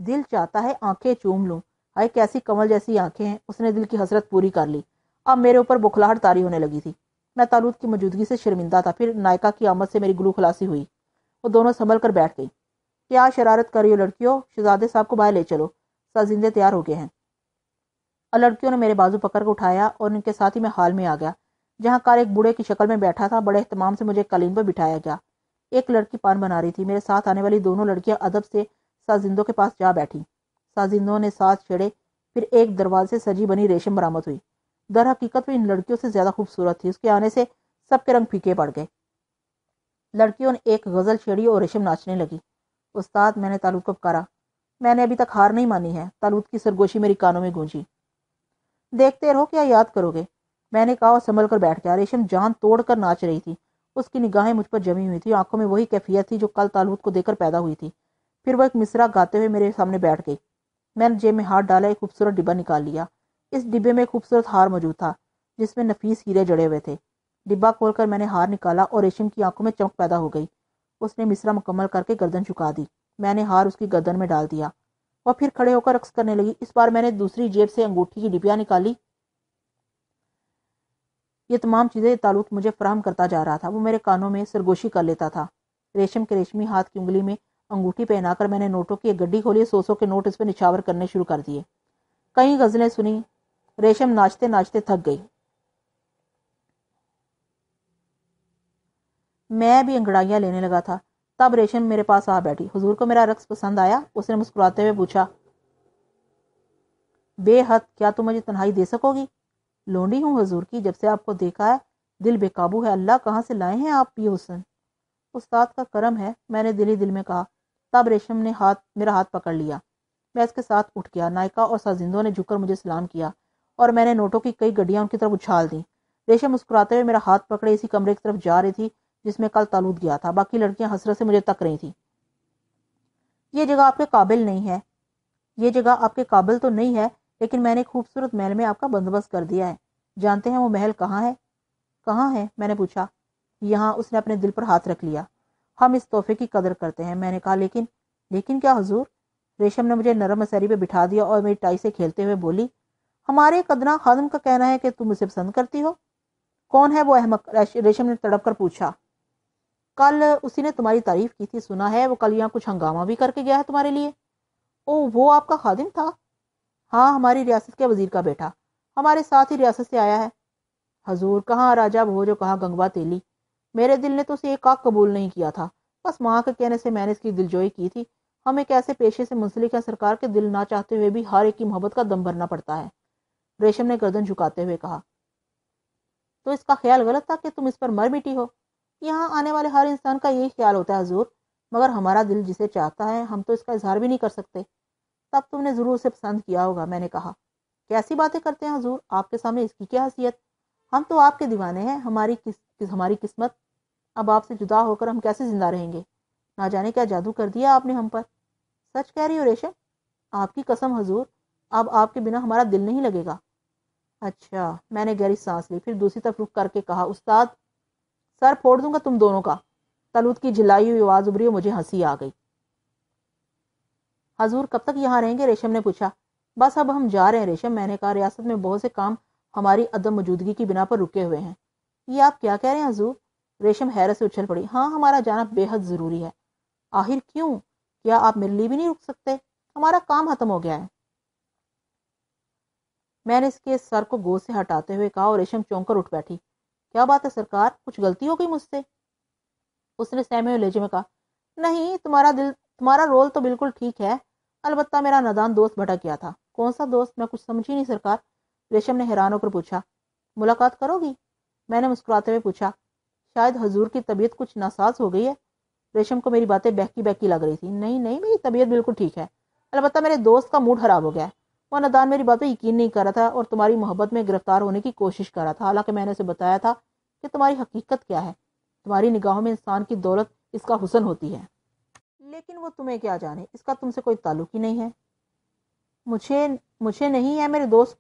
S1: دل چاہتا ہے آنکھیں چوم لوں آئے کیسی کمل جیسی آنکھیں ہیں اس نے دل کی حسرت پوری کر لی اب میرے اوپر بخلاہٹ تاری ہونے لگی تھی میں تالوت کی موجودگی سے شرمندہ تھا پھر نائکا کی آمد سے میری گلو خلاصی ہوئی وہ دونوں سنبھل کر بیٹھ گئی کیا شرارت کر رہی ہو لڑکیوں شہزادے صاحب کو باہر لے چلو سازندے تیار ہو گئے ہیں اور لڑکیوں نے میرے بازو پکڑ کو اٹھایا اور ان کے ساتھ ہی میں حال میں آ گیا جہاں کار ایک بوڑھے کی شکل میں بیٹھا تھا بڑے اہتمام سے مجھے کلیم پر بٹھایا گیا ایک لڑکی پان بنا رہی تھی میرے ساتھ آنے والی دونوں لڑکیاں ادب سے سازندوں کے پاس جا بیٹھی سازندوں نے ساتھ پھر ایک دروازے سجی بنی ریشم برامت ہوئی در حقیقت میں ان لڑکیوں سے زیادہ خوبصورت تھی اس کے کے آنے سے سب رنگ پھیکے پڑ گئے لڑکیوں نے ایک غزل چھیڑی اور ریشم ناچنے لگی استاد میں نے کو پکارا میں نے ابھی تک ہار نہیں مانی ہے تالوت کی سرگوشی میری کانوں میں گونجی دیکھتے رہو کیا یاد کرو گے میں نے کہا اور سنبھل کر بیٹھ گیا ریشم جان توڑ کر ناچ رہی تھی اس کی نگاہیں مجھ پر جمی ہوئی تھی آنکھوں میں وہی کیفیت تھی جو کل تالوت کو دے کر پیدا ہوئی تھی پھر وہ ایک مصرا گاتے ہوئے میرے سامنے بیٹھ گئی میں نے جیب میں ہاتھ ڈالا ایک خوبصورت ڈبا نکال لیا اس ڈبے میں خوبصورت ہار موجود تھا جس میں نفیس ہیرے جڑے ہوئے تھے ڈبہ کھول کر میں نے ہار نکالا اور ریشم کی آنکھوں میں چمک پیدا ہو گئی اس نے مصرا مکمل کر کے گردن چکا دی میں نے ہار اس کی گردن میں ڈال دیا وہ پھر کھڑے ہو کر رقص کرنے لگی اس بار میں نے دوسری جیب سے انگوٹھی کی ڈبیا نکالی یہ تمام چیزیں یہ تعلق مجھے فراہم کرتا جا رہا تھا وہ میرے کانوں میں سرگوشی کر لیتا تھا ریشم کے ریشمی ہاتھ کی انگلی میں انگوٹھی پہنا کر میں نے نوٹوں کی ایک گڈی کھولی سو سو کے نوٹ اس پہ نچھاور کرنے شروع کر دیے کئی غزلیں سنی ریشم ناچتے ناچتے تھک گئی میں بھی انگڑائیاں لینے لگا تھا تب ریشم میرے پاس آ بیٹھی حضور کو میرا رقص پسند آیا اس نے مسکراتے ہوئے پوچھا بے حد کیا تم مجھے تنہائی دے سکو گی لونڈی ہوں حضور کی جب سے آپ کو دیکھا ہے دل بے قابو ہے اللہ کہاں سے لائے ہیں آپ یہ حسن استاد کا کرم ہے میں نے دل ہی دل میں کہا تب ریشم نے ہاتھ میرا ہاتھ پکڑ لیا میں اس کے ساتھ اٹھ گیا نائکا اور سازندوں نے جھک کر مجھے سلام کیا اور میں نے نوٹوں کی کئی گڈیاں ان کی طرف اچھال دیں ریشم مسکراتے ہوئے میرا ہاتھ پکڑے اسی کمرے کی طرف جا رہی تھی جس میں کل تالود گیا تھا باقی لڑکیاں حسرت سے مجھے تک رہی تھیں یہ جگہ آپ کے قابل نہیں ہے یہ جگہ آپ کے قابل تو نہیں ہے لیکن میں نے خوبصورت محل میں آپ کا بندوبست کر دیا ہے جانتے ہیں وہ محل کہاں ہے کہاں ہے میں نے پوچھا یہاں اس نے اپنے دل پر ہاتھ رکھ لیا ہم اس تحفے کی قدر کرتے ہیں میں نے کہا لیکن لیکن کیا حضور ریشم نے مجھے نرم مسری پہ بٹھا دیا اور میری ٹائی سے کھیلتے ہوئے بولی ہمارے قدنا خادم کا کہنا ہے کہ تم اسے پسند کرتی ہو کون ہے وہ احمد ریشم نے تڑپ کر پوچھا کل اسی نے تمہاری تعریف کی تھی سنا ہے وہ کل یہاں کچھ ہنگامہ بھی کر کے گیا ہے تمہارے لیے او وہ آپ کا خادم تھا ہاں ہماری ریاست کے وزیر کا بیٹا ہمارے ساتھ ہی ریاست سے آیا ہے حضور کہاں راجا بھو جو کہاں گنگوا تیلی میرے دل نے تو اسے ایک آگ قبول نہیں کیا تھا بس ماں کے کہنے سے میں نے اس کی دلجوئی کی تھی ہم ایک ایسے پیشے سے منسلک ہیں سرکار کے دل نہ چاہتے ہوئے بھی ہر ایک کی محبت کا دم بھرنا پڑتا ہے ریشم نے گردن جھکاتے ہوئے کہا تو اس کا خیال غلط تھا کہ تم اس پر مر مٹی ہو یہاں آنے والے ہر انسان کا یہی خیال ہوتا ہے حضور مگر ہمارا دل جسے چاہتا ہے ہم تو اس کا اظہار بھی نہیں کر سکتے تب تم نے ضرور اسے پسند کیا ہوگا میں نے کہا کیسی باتیں کرتے ہیں حضور آپ کے سامنے اس کی کیا حیثیت ہم تو آپ کے دیوانے ہیں ہماری ہماری قسمت اب آپ سے جدا ہو کر ہم کیسے زندہ رہیں گے نہ جانے کیا جادو کر دیا آپ نے ہم پر سچ کہہ رہی ہو ریشم آپ کی قسم حضور اب آپ کے بنا ہمارا دل نہیں لگے گا اچھا میں نے گہری سانس لی پھر دوسری طرف رخ کر کے کہا استاد سر پھوڑ دوں گا تم دونوں کا تلود کی جھلائی ہوئی آواز ابری ہو مجھے ہنسی آ گئی حضور کب تک یہاں رہیں گے ریشم نے پوچھا بس اب ہم جا رہے ہیں ریشم میں نے کہا ریاست میں بہت سے کام ہماری عدم موجودگی کی بنا پر رکے ہوئے ہیں یہ آپ کیا کہہ رہے ہیں حضور ریشم حیرت سے اچھل پڑی ہاں ہمارا جانا بے حد ضروری ہے آخر کیوں کیا آپ میرے لیے بھی نہیں رک سکتے ہمارا کام ختم ہو گیا ہے میں نے اس کے سر کو گو سے ہٹاتے ہوئے کہا اور ریشم چونک کر اٹھ بیٹھی کیا بات ہے سرکار کچھ غلطی ہو گئی مجھ سے اس نے سہمے لہجے میں کہا نہیں تمہارا دل تمہارا رول تو بالکل ٹھیک ہے البتہ میرا ندان دوست بھٹا کیا تھا کون سا دوست میں کچھ سمجھی نہیں سرکار ریشم نے حیران ہو کر پوچھا ملاقات کرو گی میں نے مسکراتے ہوئے پوچھا شاید حضور کی طبیعت کچھ ناساز ہو گئی ہے ریشم کو میری باتیں بہکی بہکی لگ رہی تھی نہیں نہیں میری طبیعت بالکل ٹھیک ہے البتہ میرے دوست کا موڈ خراب ہو گیا ہے وہ ندان میری باتیں یقین نہیں کر رہا تھا اور تمہاری محبت میں گرفتار ہونے کی کوشش کر رہا تھا حالانکہ میں نے اسے بتایا تھا کہ تمہاری حقیقت کیا ہے تمہاری نگاہوں میں انسان کی دولت اس کا حسن ہوتی ہے لیکن وہ تمہیں کیا جانے اس کا تم سے کوئی تعلق ہی نہیں ہے مجھے مجھے نہیں ہے میرے دوست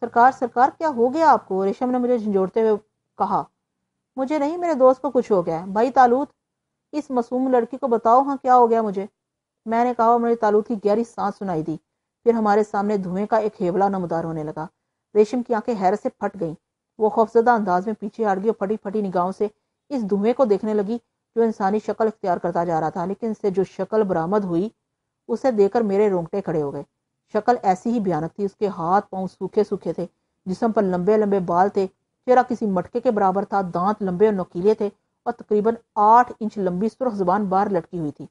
S1: سرکار سرکار کیا ہو گیا آپ کو ریشم نے مجھے جھنجھوڑتے ہوئے کہا مجھے نہیں میرے دوست کو کچھ ہو گیا ہے بھائی تالوت اس معصوم لڑکی کو بتاؤ ہاں کیا ہو گیا مجھے میں نے کہا مجھے تالوت کی گہری سانس سنائی دی پھر ہمارے سامنے دھویں کا ایک ہیولا نمودار ہونے لگا ریشم کی آنکھیں حیرت سے پھٹ گئیں وہ خوفزدہ انداز میں پیچھے ہٹ گئی اور پھٹی پھٹی نگاہوں سے اس دھویں کو دیکھنے لگی جو انسانی شکل اختیار کرتا جا رہا تھا لیکن سے جو شکل برامد ہوئی اسے دیکھ کر میرے رونگٹے کھڑے ہو گئے شکل ایسی ہی بھیانک تھی اس کے ہاتھ پاؤں سوکھے سوکھے تھے جسم پر لمبے لمبے بال تھے چہرہ کسی مٹکے کے برابر تھا دانت لمبے اور نوکیلے تھے اور تقریباً آٹھ انچ لمبی سرخ زبان باہر لٹکی ہوئی تھی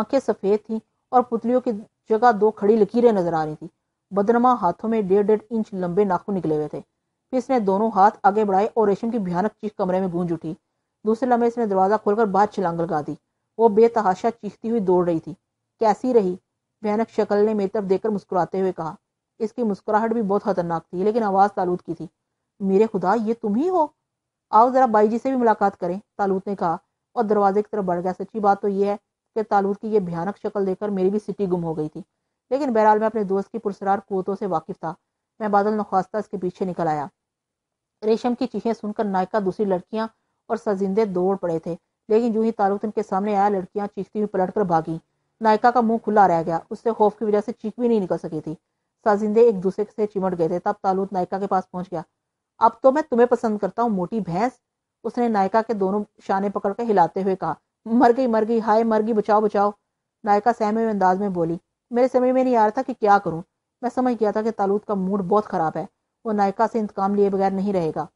S1: آنکھیں سفید تھی اور پتلیوں کی جگہ دو کھڑی لکیریں نظر آ رہی تھی بدنما ہاتھوں میں ڈیڑھ ڈیڑھ انچ لمبے ناخن نکلے ہوئے تھے پھر اس نے دونوں ہاتھ آگے بڑھائے اور ریشم کی بھیانک چیخ کمرے میں گونج اٹھی دوسرے لمحے اس نے دروازہ کھول کر باہر چھلانگ لگا دی وہ بے تحاشا چیختی ہوئی دوڑ رہی تھی کیسی رہی بھینک شکل نے میری طرف دیکھ کر مسکراتے ہوئے کہا اس کی مسکراہٹ بھی بہت خطرناک تھی لیکن آواز تالوت کی تھی میرے خدا یہ تم ہی ہو آؤ ذرا بائی جی سے بھی ملاقات کریں تالوت نے کہا اور دروازے کی طرف بڑھ گیا سچی بات تو یہ ہے کہ تالوت کی یہ بھیانک شکل دیکھ کر میری بھی سٹی گم ہو گئی تھی لیکن بہرحال میں اپنے دوست کی پرسرار قوتوں سے واقف تھا میں بادل نخواستہ اس کے پیچھے نکل آیا ریشم کی چیخیں سن کر نائکہ دوسری لڑکیاں اور سرزندے دوڑ پڑے تھے لیکن جو ہی تعلق ان کے سامنے آیا لڑکیاں چیختی پلٹ کر بھاگی نائکا کا منہ کھلا رہ گیا اس سے خوف کی وجہ سے چیخ بھی نہیں نکل سکی تھی سازندے ایک دوسرے سے چمٹ گئے تھے تب تالوت نائکہ کے پاس پہنچ گیا اب تو میں تمہیں پسند کرتا ہوں موٹی بھینس اس نے نائکا کے دونوں شانے پکڑ کے ہلاتے ہوئے کہا مر گئی مر گئی ہائے مر گئی بچاؤ بچاؤ نائکا سہمے انداز میں بولی میرے سمجھ میں نہیں آ رہا تھا کہ کیا کروں میں سمجھ گیا تھا کہ تالوت کا موڈ بہت خراب ہے وہ نائکا سے انتقام لیے بغیر نہیں رہے گا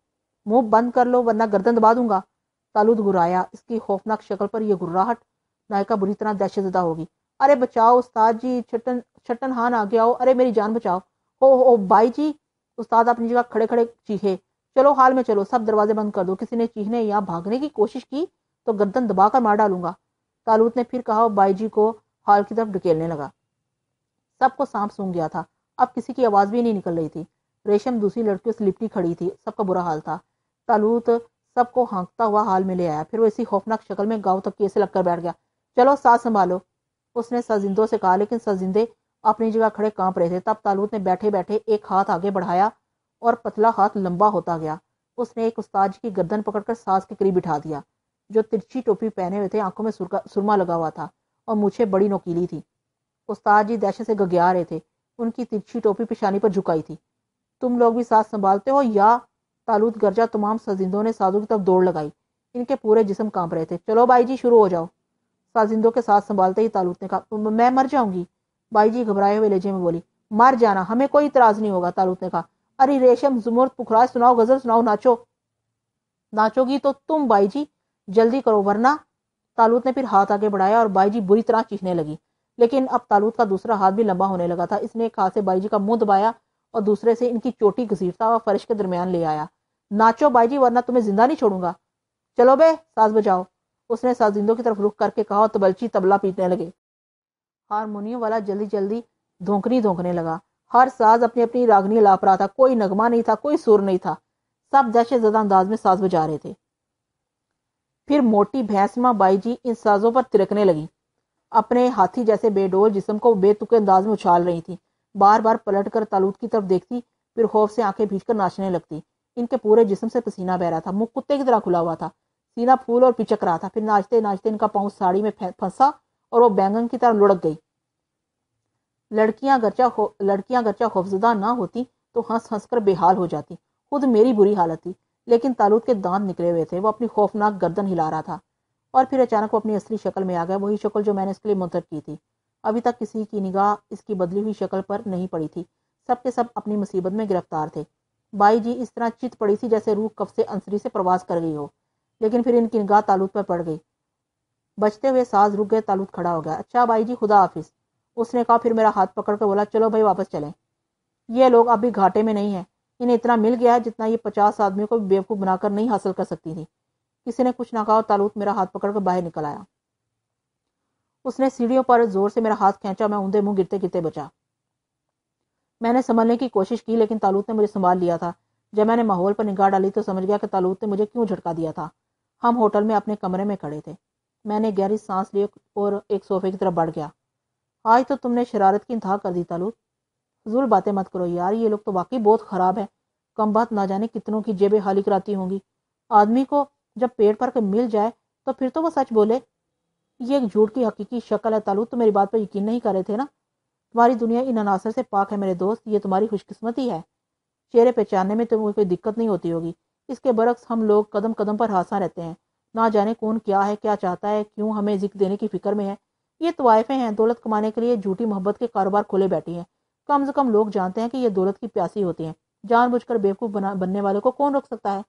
S1: منہ بند کر لو ورنہ گردن دبا دوں گا تالود گرایا اس کی خوفناک شکل پر یہ گراہٹ نائکہ بری طرح دہشت زدہ ہوگی ارے بچاؤ استاد جی چھٹن چھٹن ہان گیا ہو ارے میری جان بچاؤ ہو بھائی جی استاد اپنی جگہ کھڑے کھڑے چیخے چلو حال میں چلو سب دروازے بند کر دو کسی نے چیخنے یا بھاگنے کی کوشش کی تو گردن دبا کر مار ڈالوں گا تالوت نے پھر کہا بھائی جی کو ہال کی طرف ڈکیلنے لگا سب کو سانپ سون گیا تھا اب کسی کی آواز بھی نہیں نکل رہی تھی ریشم دوسری لڑکیوں سے لپٹی کھڑی تھی سب کا برا حال تھا تالوت سب کو ہانکتا ہوا حال میں لے آیا پھر وہ اسی خوفناک شکل میں گاؤں تک کیسے لگ کر بیٹھ گیا چلو ساتھ سنبھالو اس نے سجندوں سے کہا لیکن سجندے اپنی جگہ کھڑے کانپ رہے تھے تب تالوت نے بیٹھے بیٹھے ایک ہاتھ آگے بڑھایا اور پتلا ہاتھ لمبا ہوتا گیا اس نے ایک استاد جی کی گردن پکڑ کر ساس کے قریب بٹھا دیا جو ترچی ٹوپی پہنے ہوئے تھے آنکھوں میں سرما لگا ہوا تھا اور مجھے بڑی نوکیلی تھی استاد جی دہشت سے گگیا رہے تھے ان کی ترچی ٹوپی پشانی پر جھکائی تھی تم لوگ بھی ساتھ سنبھالتے ہو یا تالوت گرجا تمام سازندوں نے کی طرف دوڑ لگائی ان کے پورے جسم رہے تھے چلو بھائی جی شروع ہو جاؤ سازندوں کے ساتھ سنبھالتے ہی تالوت نے کہا میں مر جاؤں گی بھائی جی گھبرائے ہوئے میں بولی مر جانا ہمیں کوئی اعتراض نہیں ہوگا تالوت نے کہا ارے ریشم سناؤ سناؤ غزل ناچو ناچو گی تو تم بھائی جی جلدی کرو ورنہ تالوت نے پھر ہاتھ آگے بڑھایا اور بھائی جی بری طرح چیخنے لگی لیکن اب تالوت کا دوسرا ہاتھ بھی لمبا ہونے لگا تھا اس نے ایک ہاتھ سے بھائی جی کا منہ دبایا اور دوسرے سے ان کی چوٹی گزیرتا فرش کے درمیان لے آیا ناچو بائی جی ورنہ تمہیں زندہ نہیں چھوڑوں گا چلو بے ساز بجاؤ اس نے کی طرف کر کے کہا اور تبلچی پیٹنے لگے ہارمونیم والا جلدی جلدی دھونکنی دھونکنے لگا ہر ساز اپنی اپنی راگنی لاپ رہا تھا کوئی نغمہ نہیں تھا کوئی سر نہیں تھا سب دہشت زدہ انداز میں ساز بجا رہے تھے پھر موٹی بھینس ماں بائی جی ان سازوں پر ترکنے لگی اپنے ہاتھی جیسے بے ڈول جسم کو بے تکے انداز میں اچھال رہی تھی بار بار پلٹ کر تالوت کی طرف دیکھتی پھر خوف سے آنکھیں بھیج کر ناچنے لگتی ان کے پورے جسم سے پسینہ بہ رہا تھا منہ کتے کی طرح کھلا ہوا تھا سینہ پھول اور پچک رہا تھا پھر ناچتے ناچتے ان کا پاؤں ساڑی میں پھنسا اور وہ بینگن کی طرح لڑک گئی لڑکیاں گرچہ لڑکیاں گرچہ خوفزدہ نہ ہوتی تو ہنس ہنس کر بے حال ہو جاتی خود میری بری حالت تھی لیکن تالوت کے دانت نکلے ہوئے تھے وہ اپنی خوفناک گردن ہلا رہا تھا اور پھر اچانک وہ اپنی اصلی شکل میں آ گیا وہی شکل جو میں نے اس کے لیے منتخب کی تھی ابھی تک کسی کی نگاہ اس کی بدلی ہوئی شکل پر نہیں پڑی تھی سب کے سب اپنی مصیبت میں گرفتار تھے بائی جی اس طرح چت پڑی تھی جیسے روح کب سے انسری سے پرواز کر گئی ہو لیکن پھر ان کی نگاہ تالوت پر پڑ گئی بچتے ہوئے ساز رک گئے تالوت کھڑا ہو گیا اچھا بھائی جی خدا حافظ اس نے کہا پھر میرا ہاتھ پکڑ کر بولا چلو بھائی واپس چلیں یہ لوگ اب بھی گھاٹے میں نہیں ہیں انہیں اتنا مل گیا ہے جتنا یہ پچاس آدمیوں کو بیوقوف بنا کر نہیں حاصل کر سکتی تھی کسی نے کچھ نہ کہا اور تالوت میرا ہاتھ پکڑ کر باہر نکل آیا اس نے سیڑھیوں پر زور سے میرا ہاتھ کھینچا میں منہ گرتے گرتے بچا میں نے سنبھلنے کی کوشش کی لیکن تالوت نے مجھے سنبھال لیا تھا جب میں نے ماحول پر نگاہ ڈالی تو سمجھ گیا کہ تالوت نے مجھے کیوں جھٹکا دیا تھا ہم ہوٹل میں اپنے کمرے میں کھڑے تھے میں نے گہری سانس لی اور ایک صوفے کی طرف بڑھ گیا آج تو تم نے شرارت کی انتہا کر دی تالوت ضرور باتیں مت کرو یار یہ لوگ تو واقعی بہت خراب ہیں کم بات نہ جانے کتنوں کی جیبیں خالی کراتی ہوں گی آدمی کو جب پیڑ پر کے مل جائے تو پھر تو وہ سچ بولے یہ ایک جھوٹ کی حقیقی شکل ہے تعلق تو میری بات پہ یقین نہیں کر رہے تھے نا تمہاری دنیا ان عناصر سے پاک ہے میرے دوست یہ تمہاری خوش قسمتی ہے چہرے پہچاننے میں تمہیں کوئی دقت نہیں ہوتی ہوگی اس کے برعکس ہم لوگ قدم قدم پر ہاسہ رہتے ہیں نہ جانے کون کیا ہے کیا چاہتا ہے کیوں ہمیں ذکر دینے کی فکر میں ہے یہ طوائفیں ہیں دولت کمانے کے لیے جھوٹی محبت کے کاروبار کھولے بیٹھی ہیں کم از کم لوگ جانتے ہیں کہ یہ دولت کی پیاسی ہوتی ہیں جان بوجھ کر بےقوف بننے والے کو کون روک سکتا ہے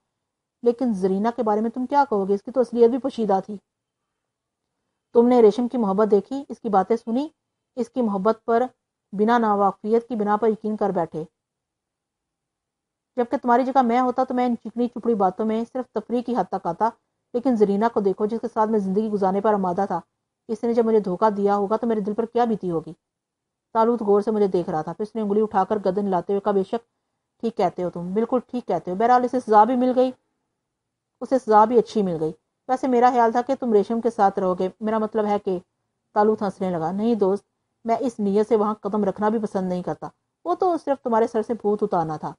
S1: لیکن زرینہ کے بارے میں تم کیا کہو گے اس کی تو اصلیت بھی پوشیدہ تھی تم نے ریشم کی محبت دیکھی اس کی باتیں سنی اس کی محبت پر بنا ناواقفیت کی بنا پر یقین کر بیٹھے جبکہ تمہاری جگہ میں ہوتا تو میں ان چکنی چپڑی باتوں میں صرف تفریح کی حد تک آتا لیکن زرینہ کو دیکھو جس کے ساتھ میں زندگی گزارنے پر آمادہ تھا اس نے جب مجھے دھوکہ دیا ہوگا تو میرے دل پر کیا بیتی ہوگی تالوت غور سے مجھے دیکھ رہا تھا پھر اس نے انگلی اٹھا کر گدن لاتے ہوئے کہا بے شک ٹھیک کہتے ہو تم بالکل ٹھیک کہتے ہو بہرحال اسے سزا بھی مل گئی اسے سزا بھی اچھی مل گئی ویسے میرا خیال تھا کہ تم ریشم کے ساتھ رہو گے میرا مطلب ہے کہ تالوت ہنسنے لگا نہیں دوست میں اس نیت سے وہاں قدم رکھنا بھی پسند نہیں کرتا وہ تو صرف تمہارے سر سے بھوت اتارنا تھا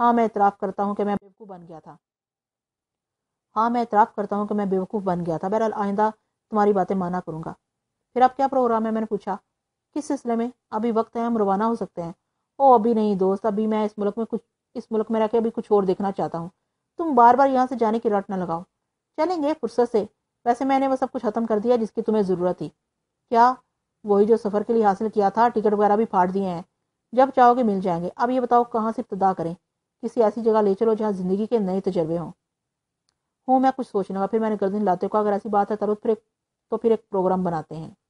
S1: ہاں میں اعتراف کرتا ہوں کہ میں بیوقوف بن گیا تھا ہاں میں اعتراف کرتا ہوں کہ میں بیوقوف بن گیا تھا بہرحال آئندہ تمہاری باتیں مانا کروں گا پھر اب کیا پروگرام ہے میں نے پوچھا کس سلسلے میں ابھی وقت ہے ہم روانہ ہو سکتے ہیں او ابھی نہیں دوست ابھی میں اس ملک میں کچھ اس ملک میں رہ کے ابھی کچھ اور دیکھنا چاہتا ہوں تم بار بار یہاں سے جانے کی رٹ نہ لگاؤ چلیں گے فرصت سے ویسے میں نے وہ سب کچھ ختم کر دیا جس کی تمہیں ضرورت تھی کیا وہی جو سفر کے لیے حاصل کیا تھا ٹکٹ وغیرہ بھی پھاڑ دیے ہیں جب چاہو گے مل جائیں گے اب یہ بتاؤ کہاں سے ابتدا کریں کسی ایسی جگہ لے چلو جہاں زندگی کے نئے تجربے ہوں ہوں میں کچھ سوچنا ہوگا پھر میں نے گردن لاتے کو اگر ایسی بات ہے تعلق پھر ایک تو پھر ایک پروگرام بناتے ہیں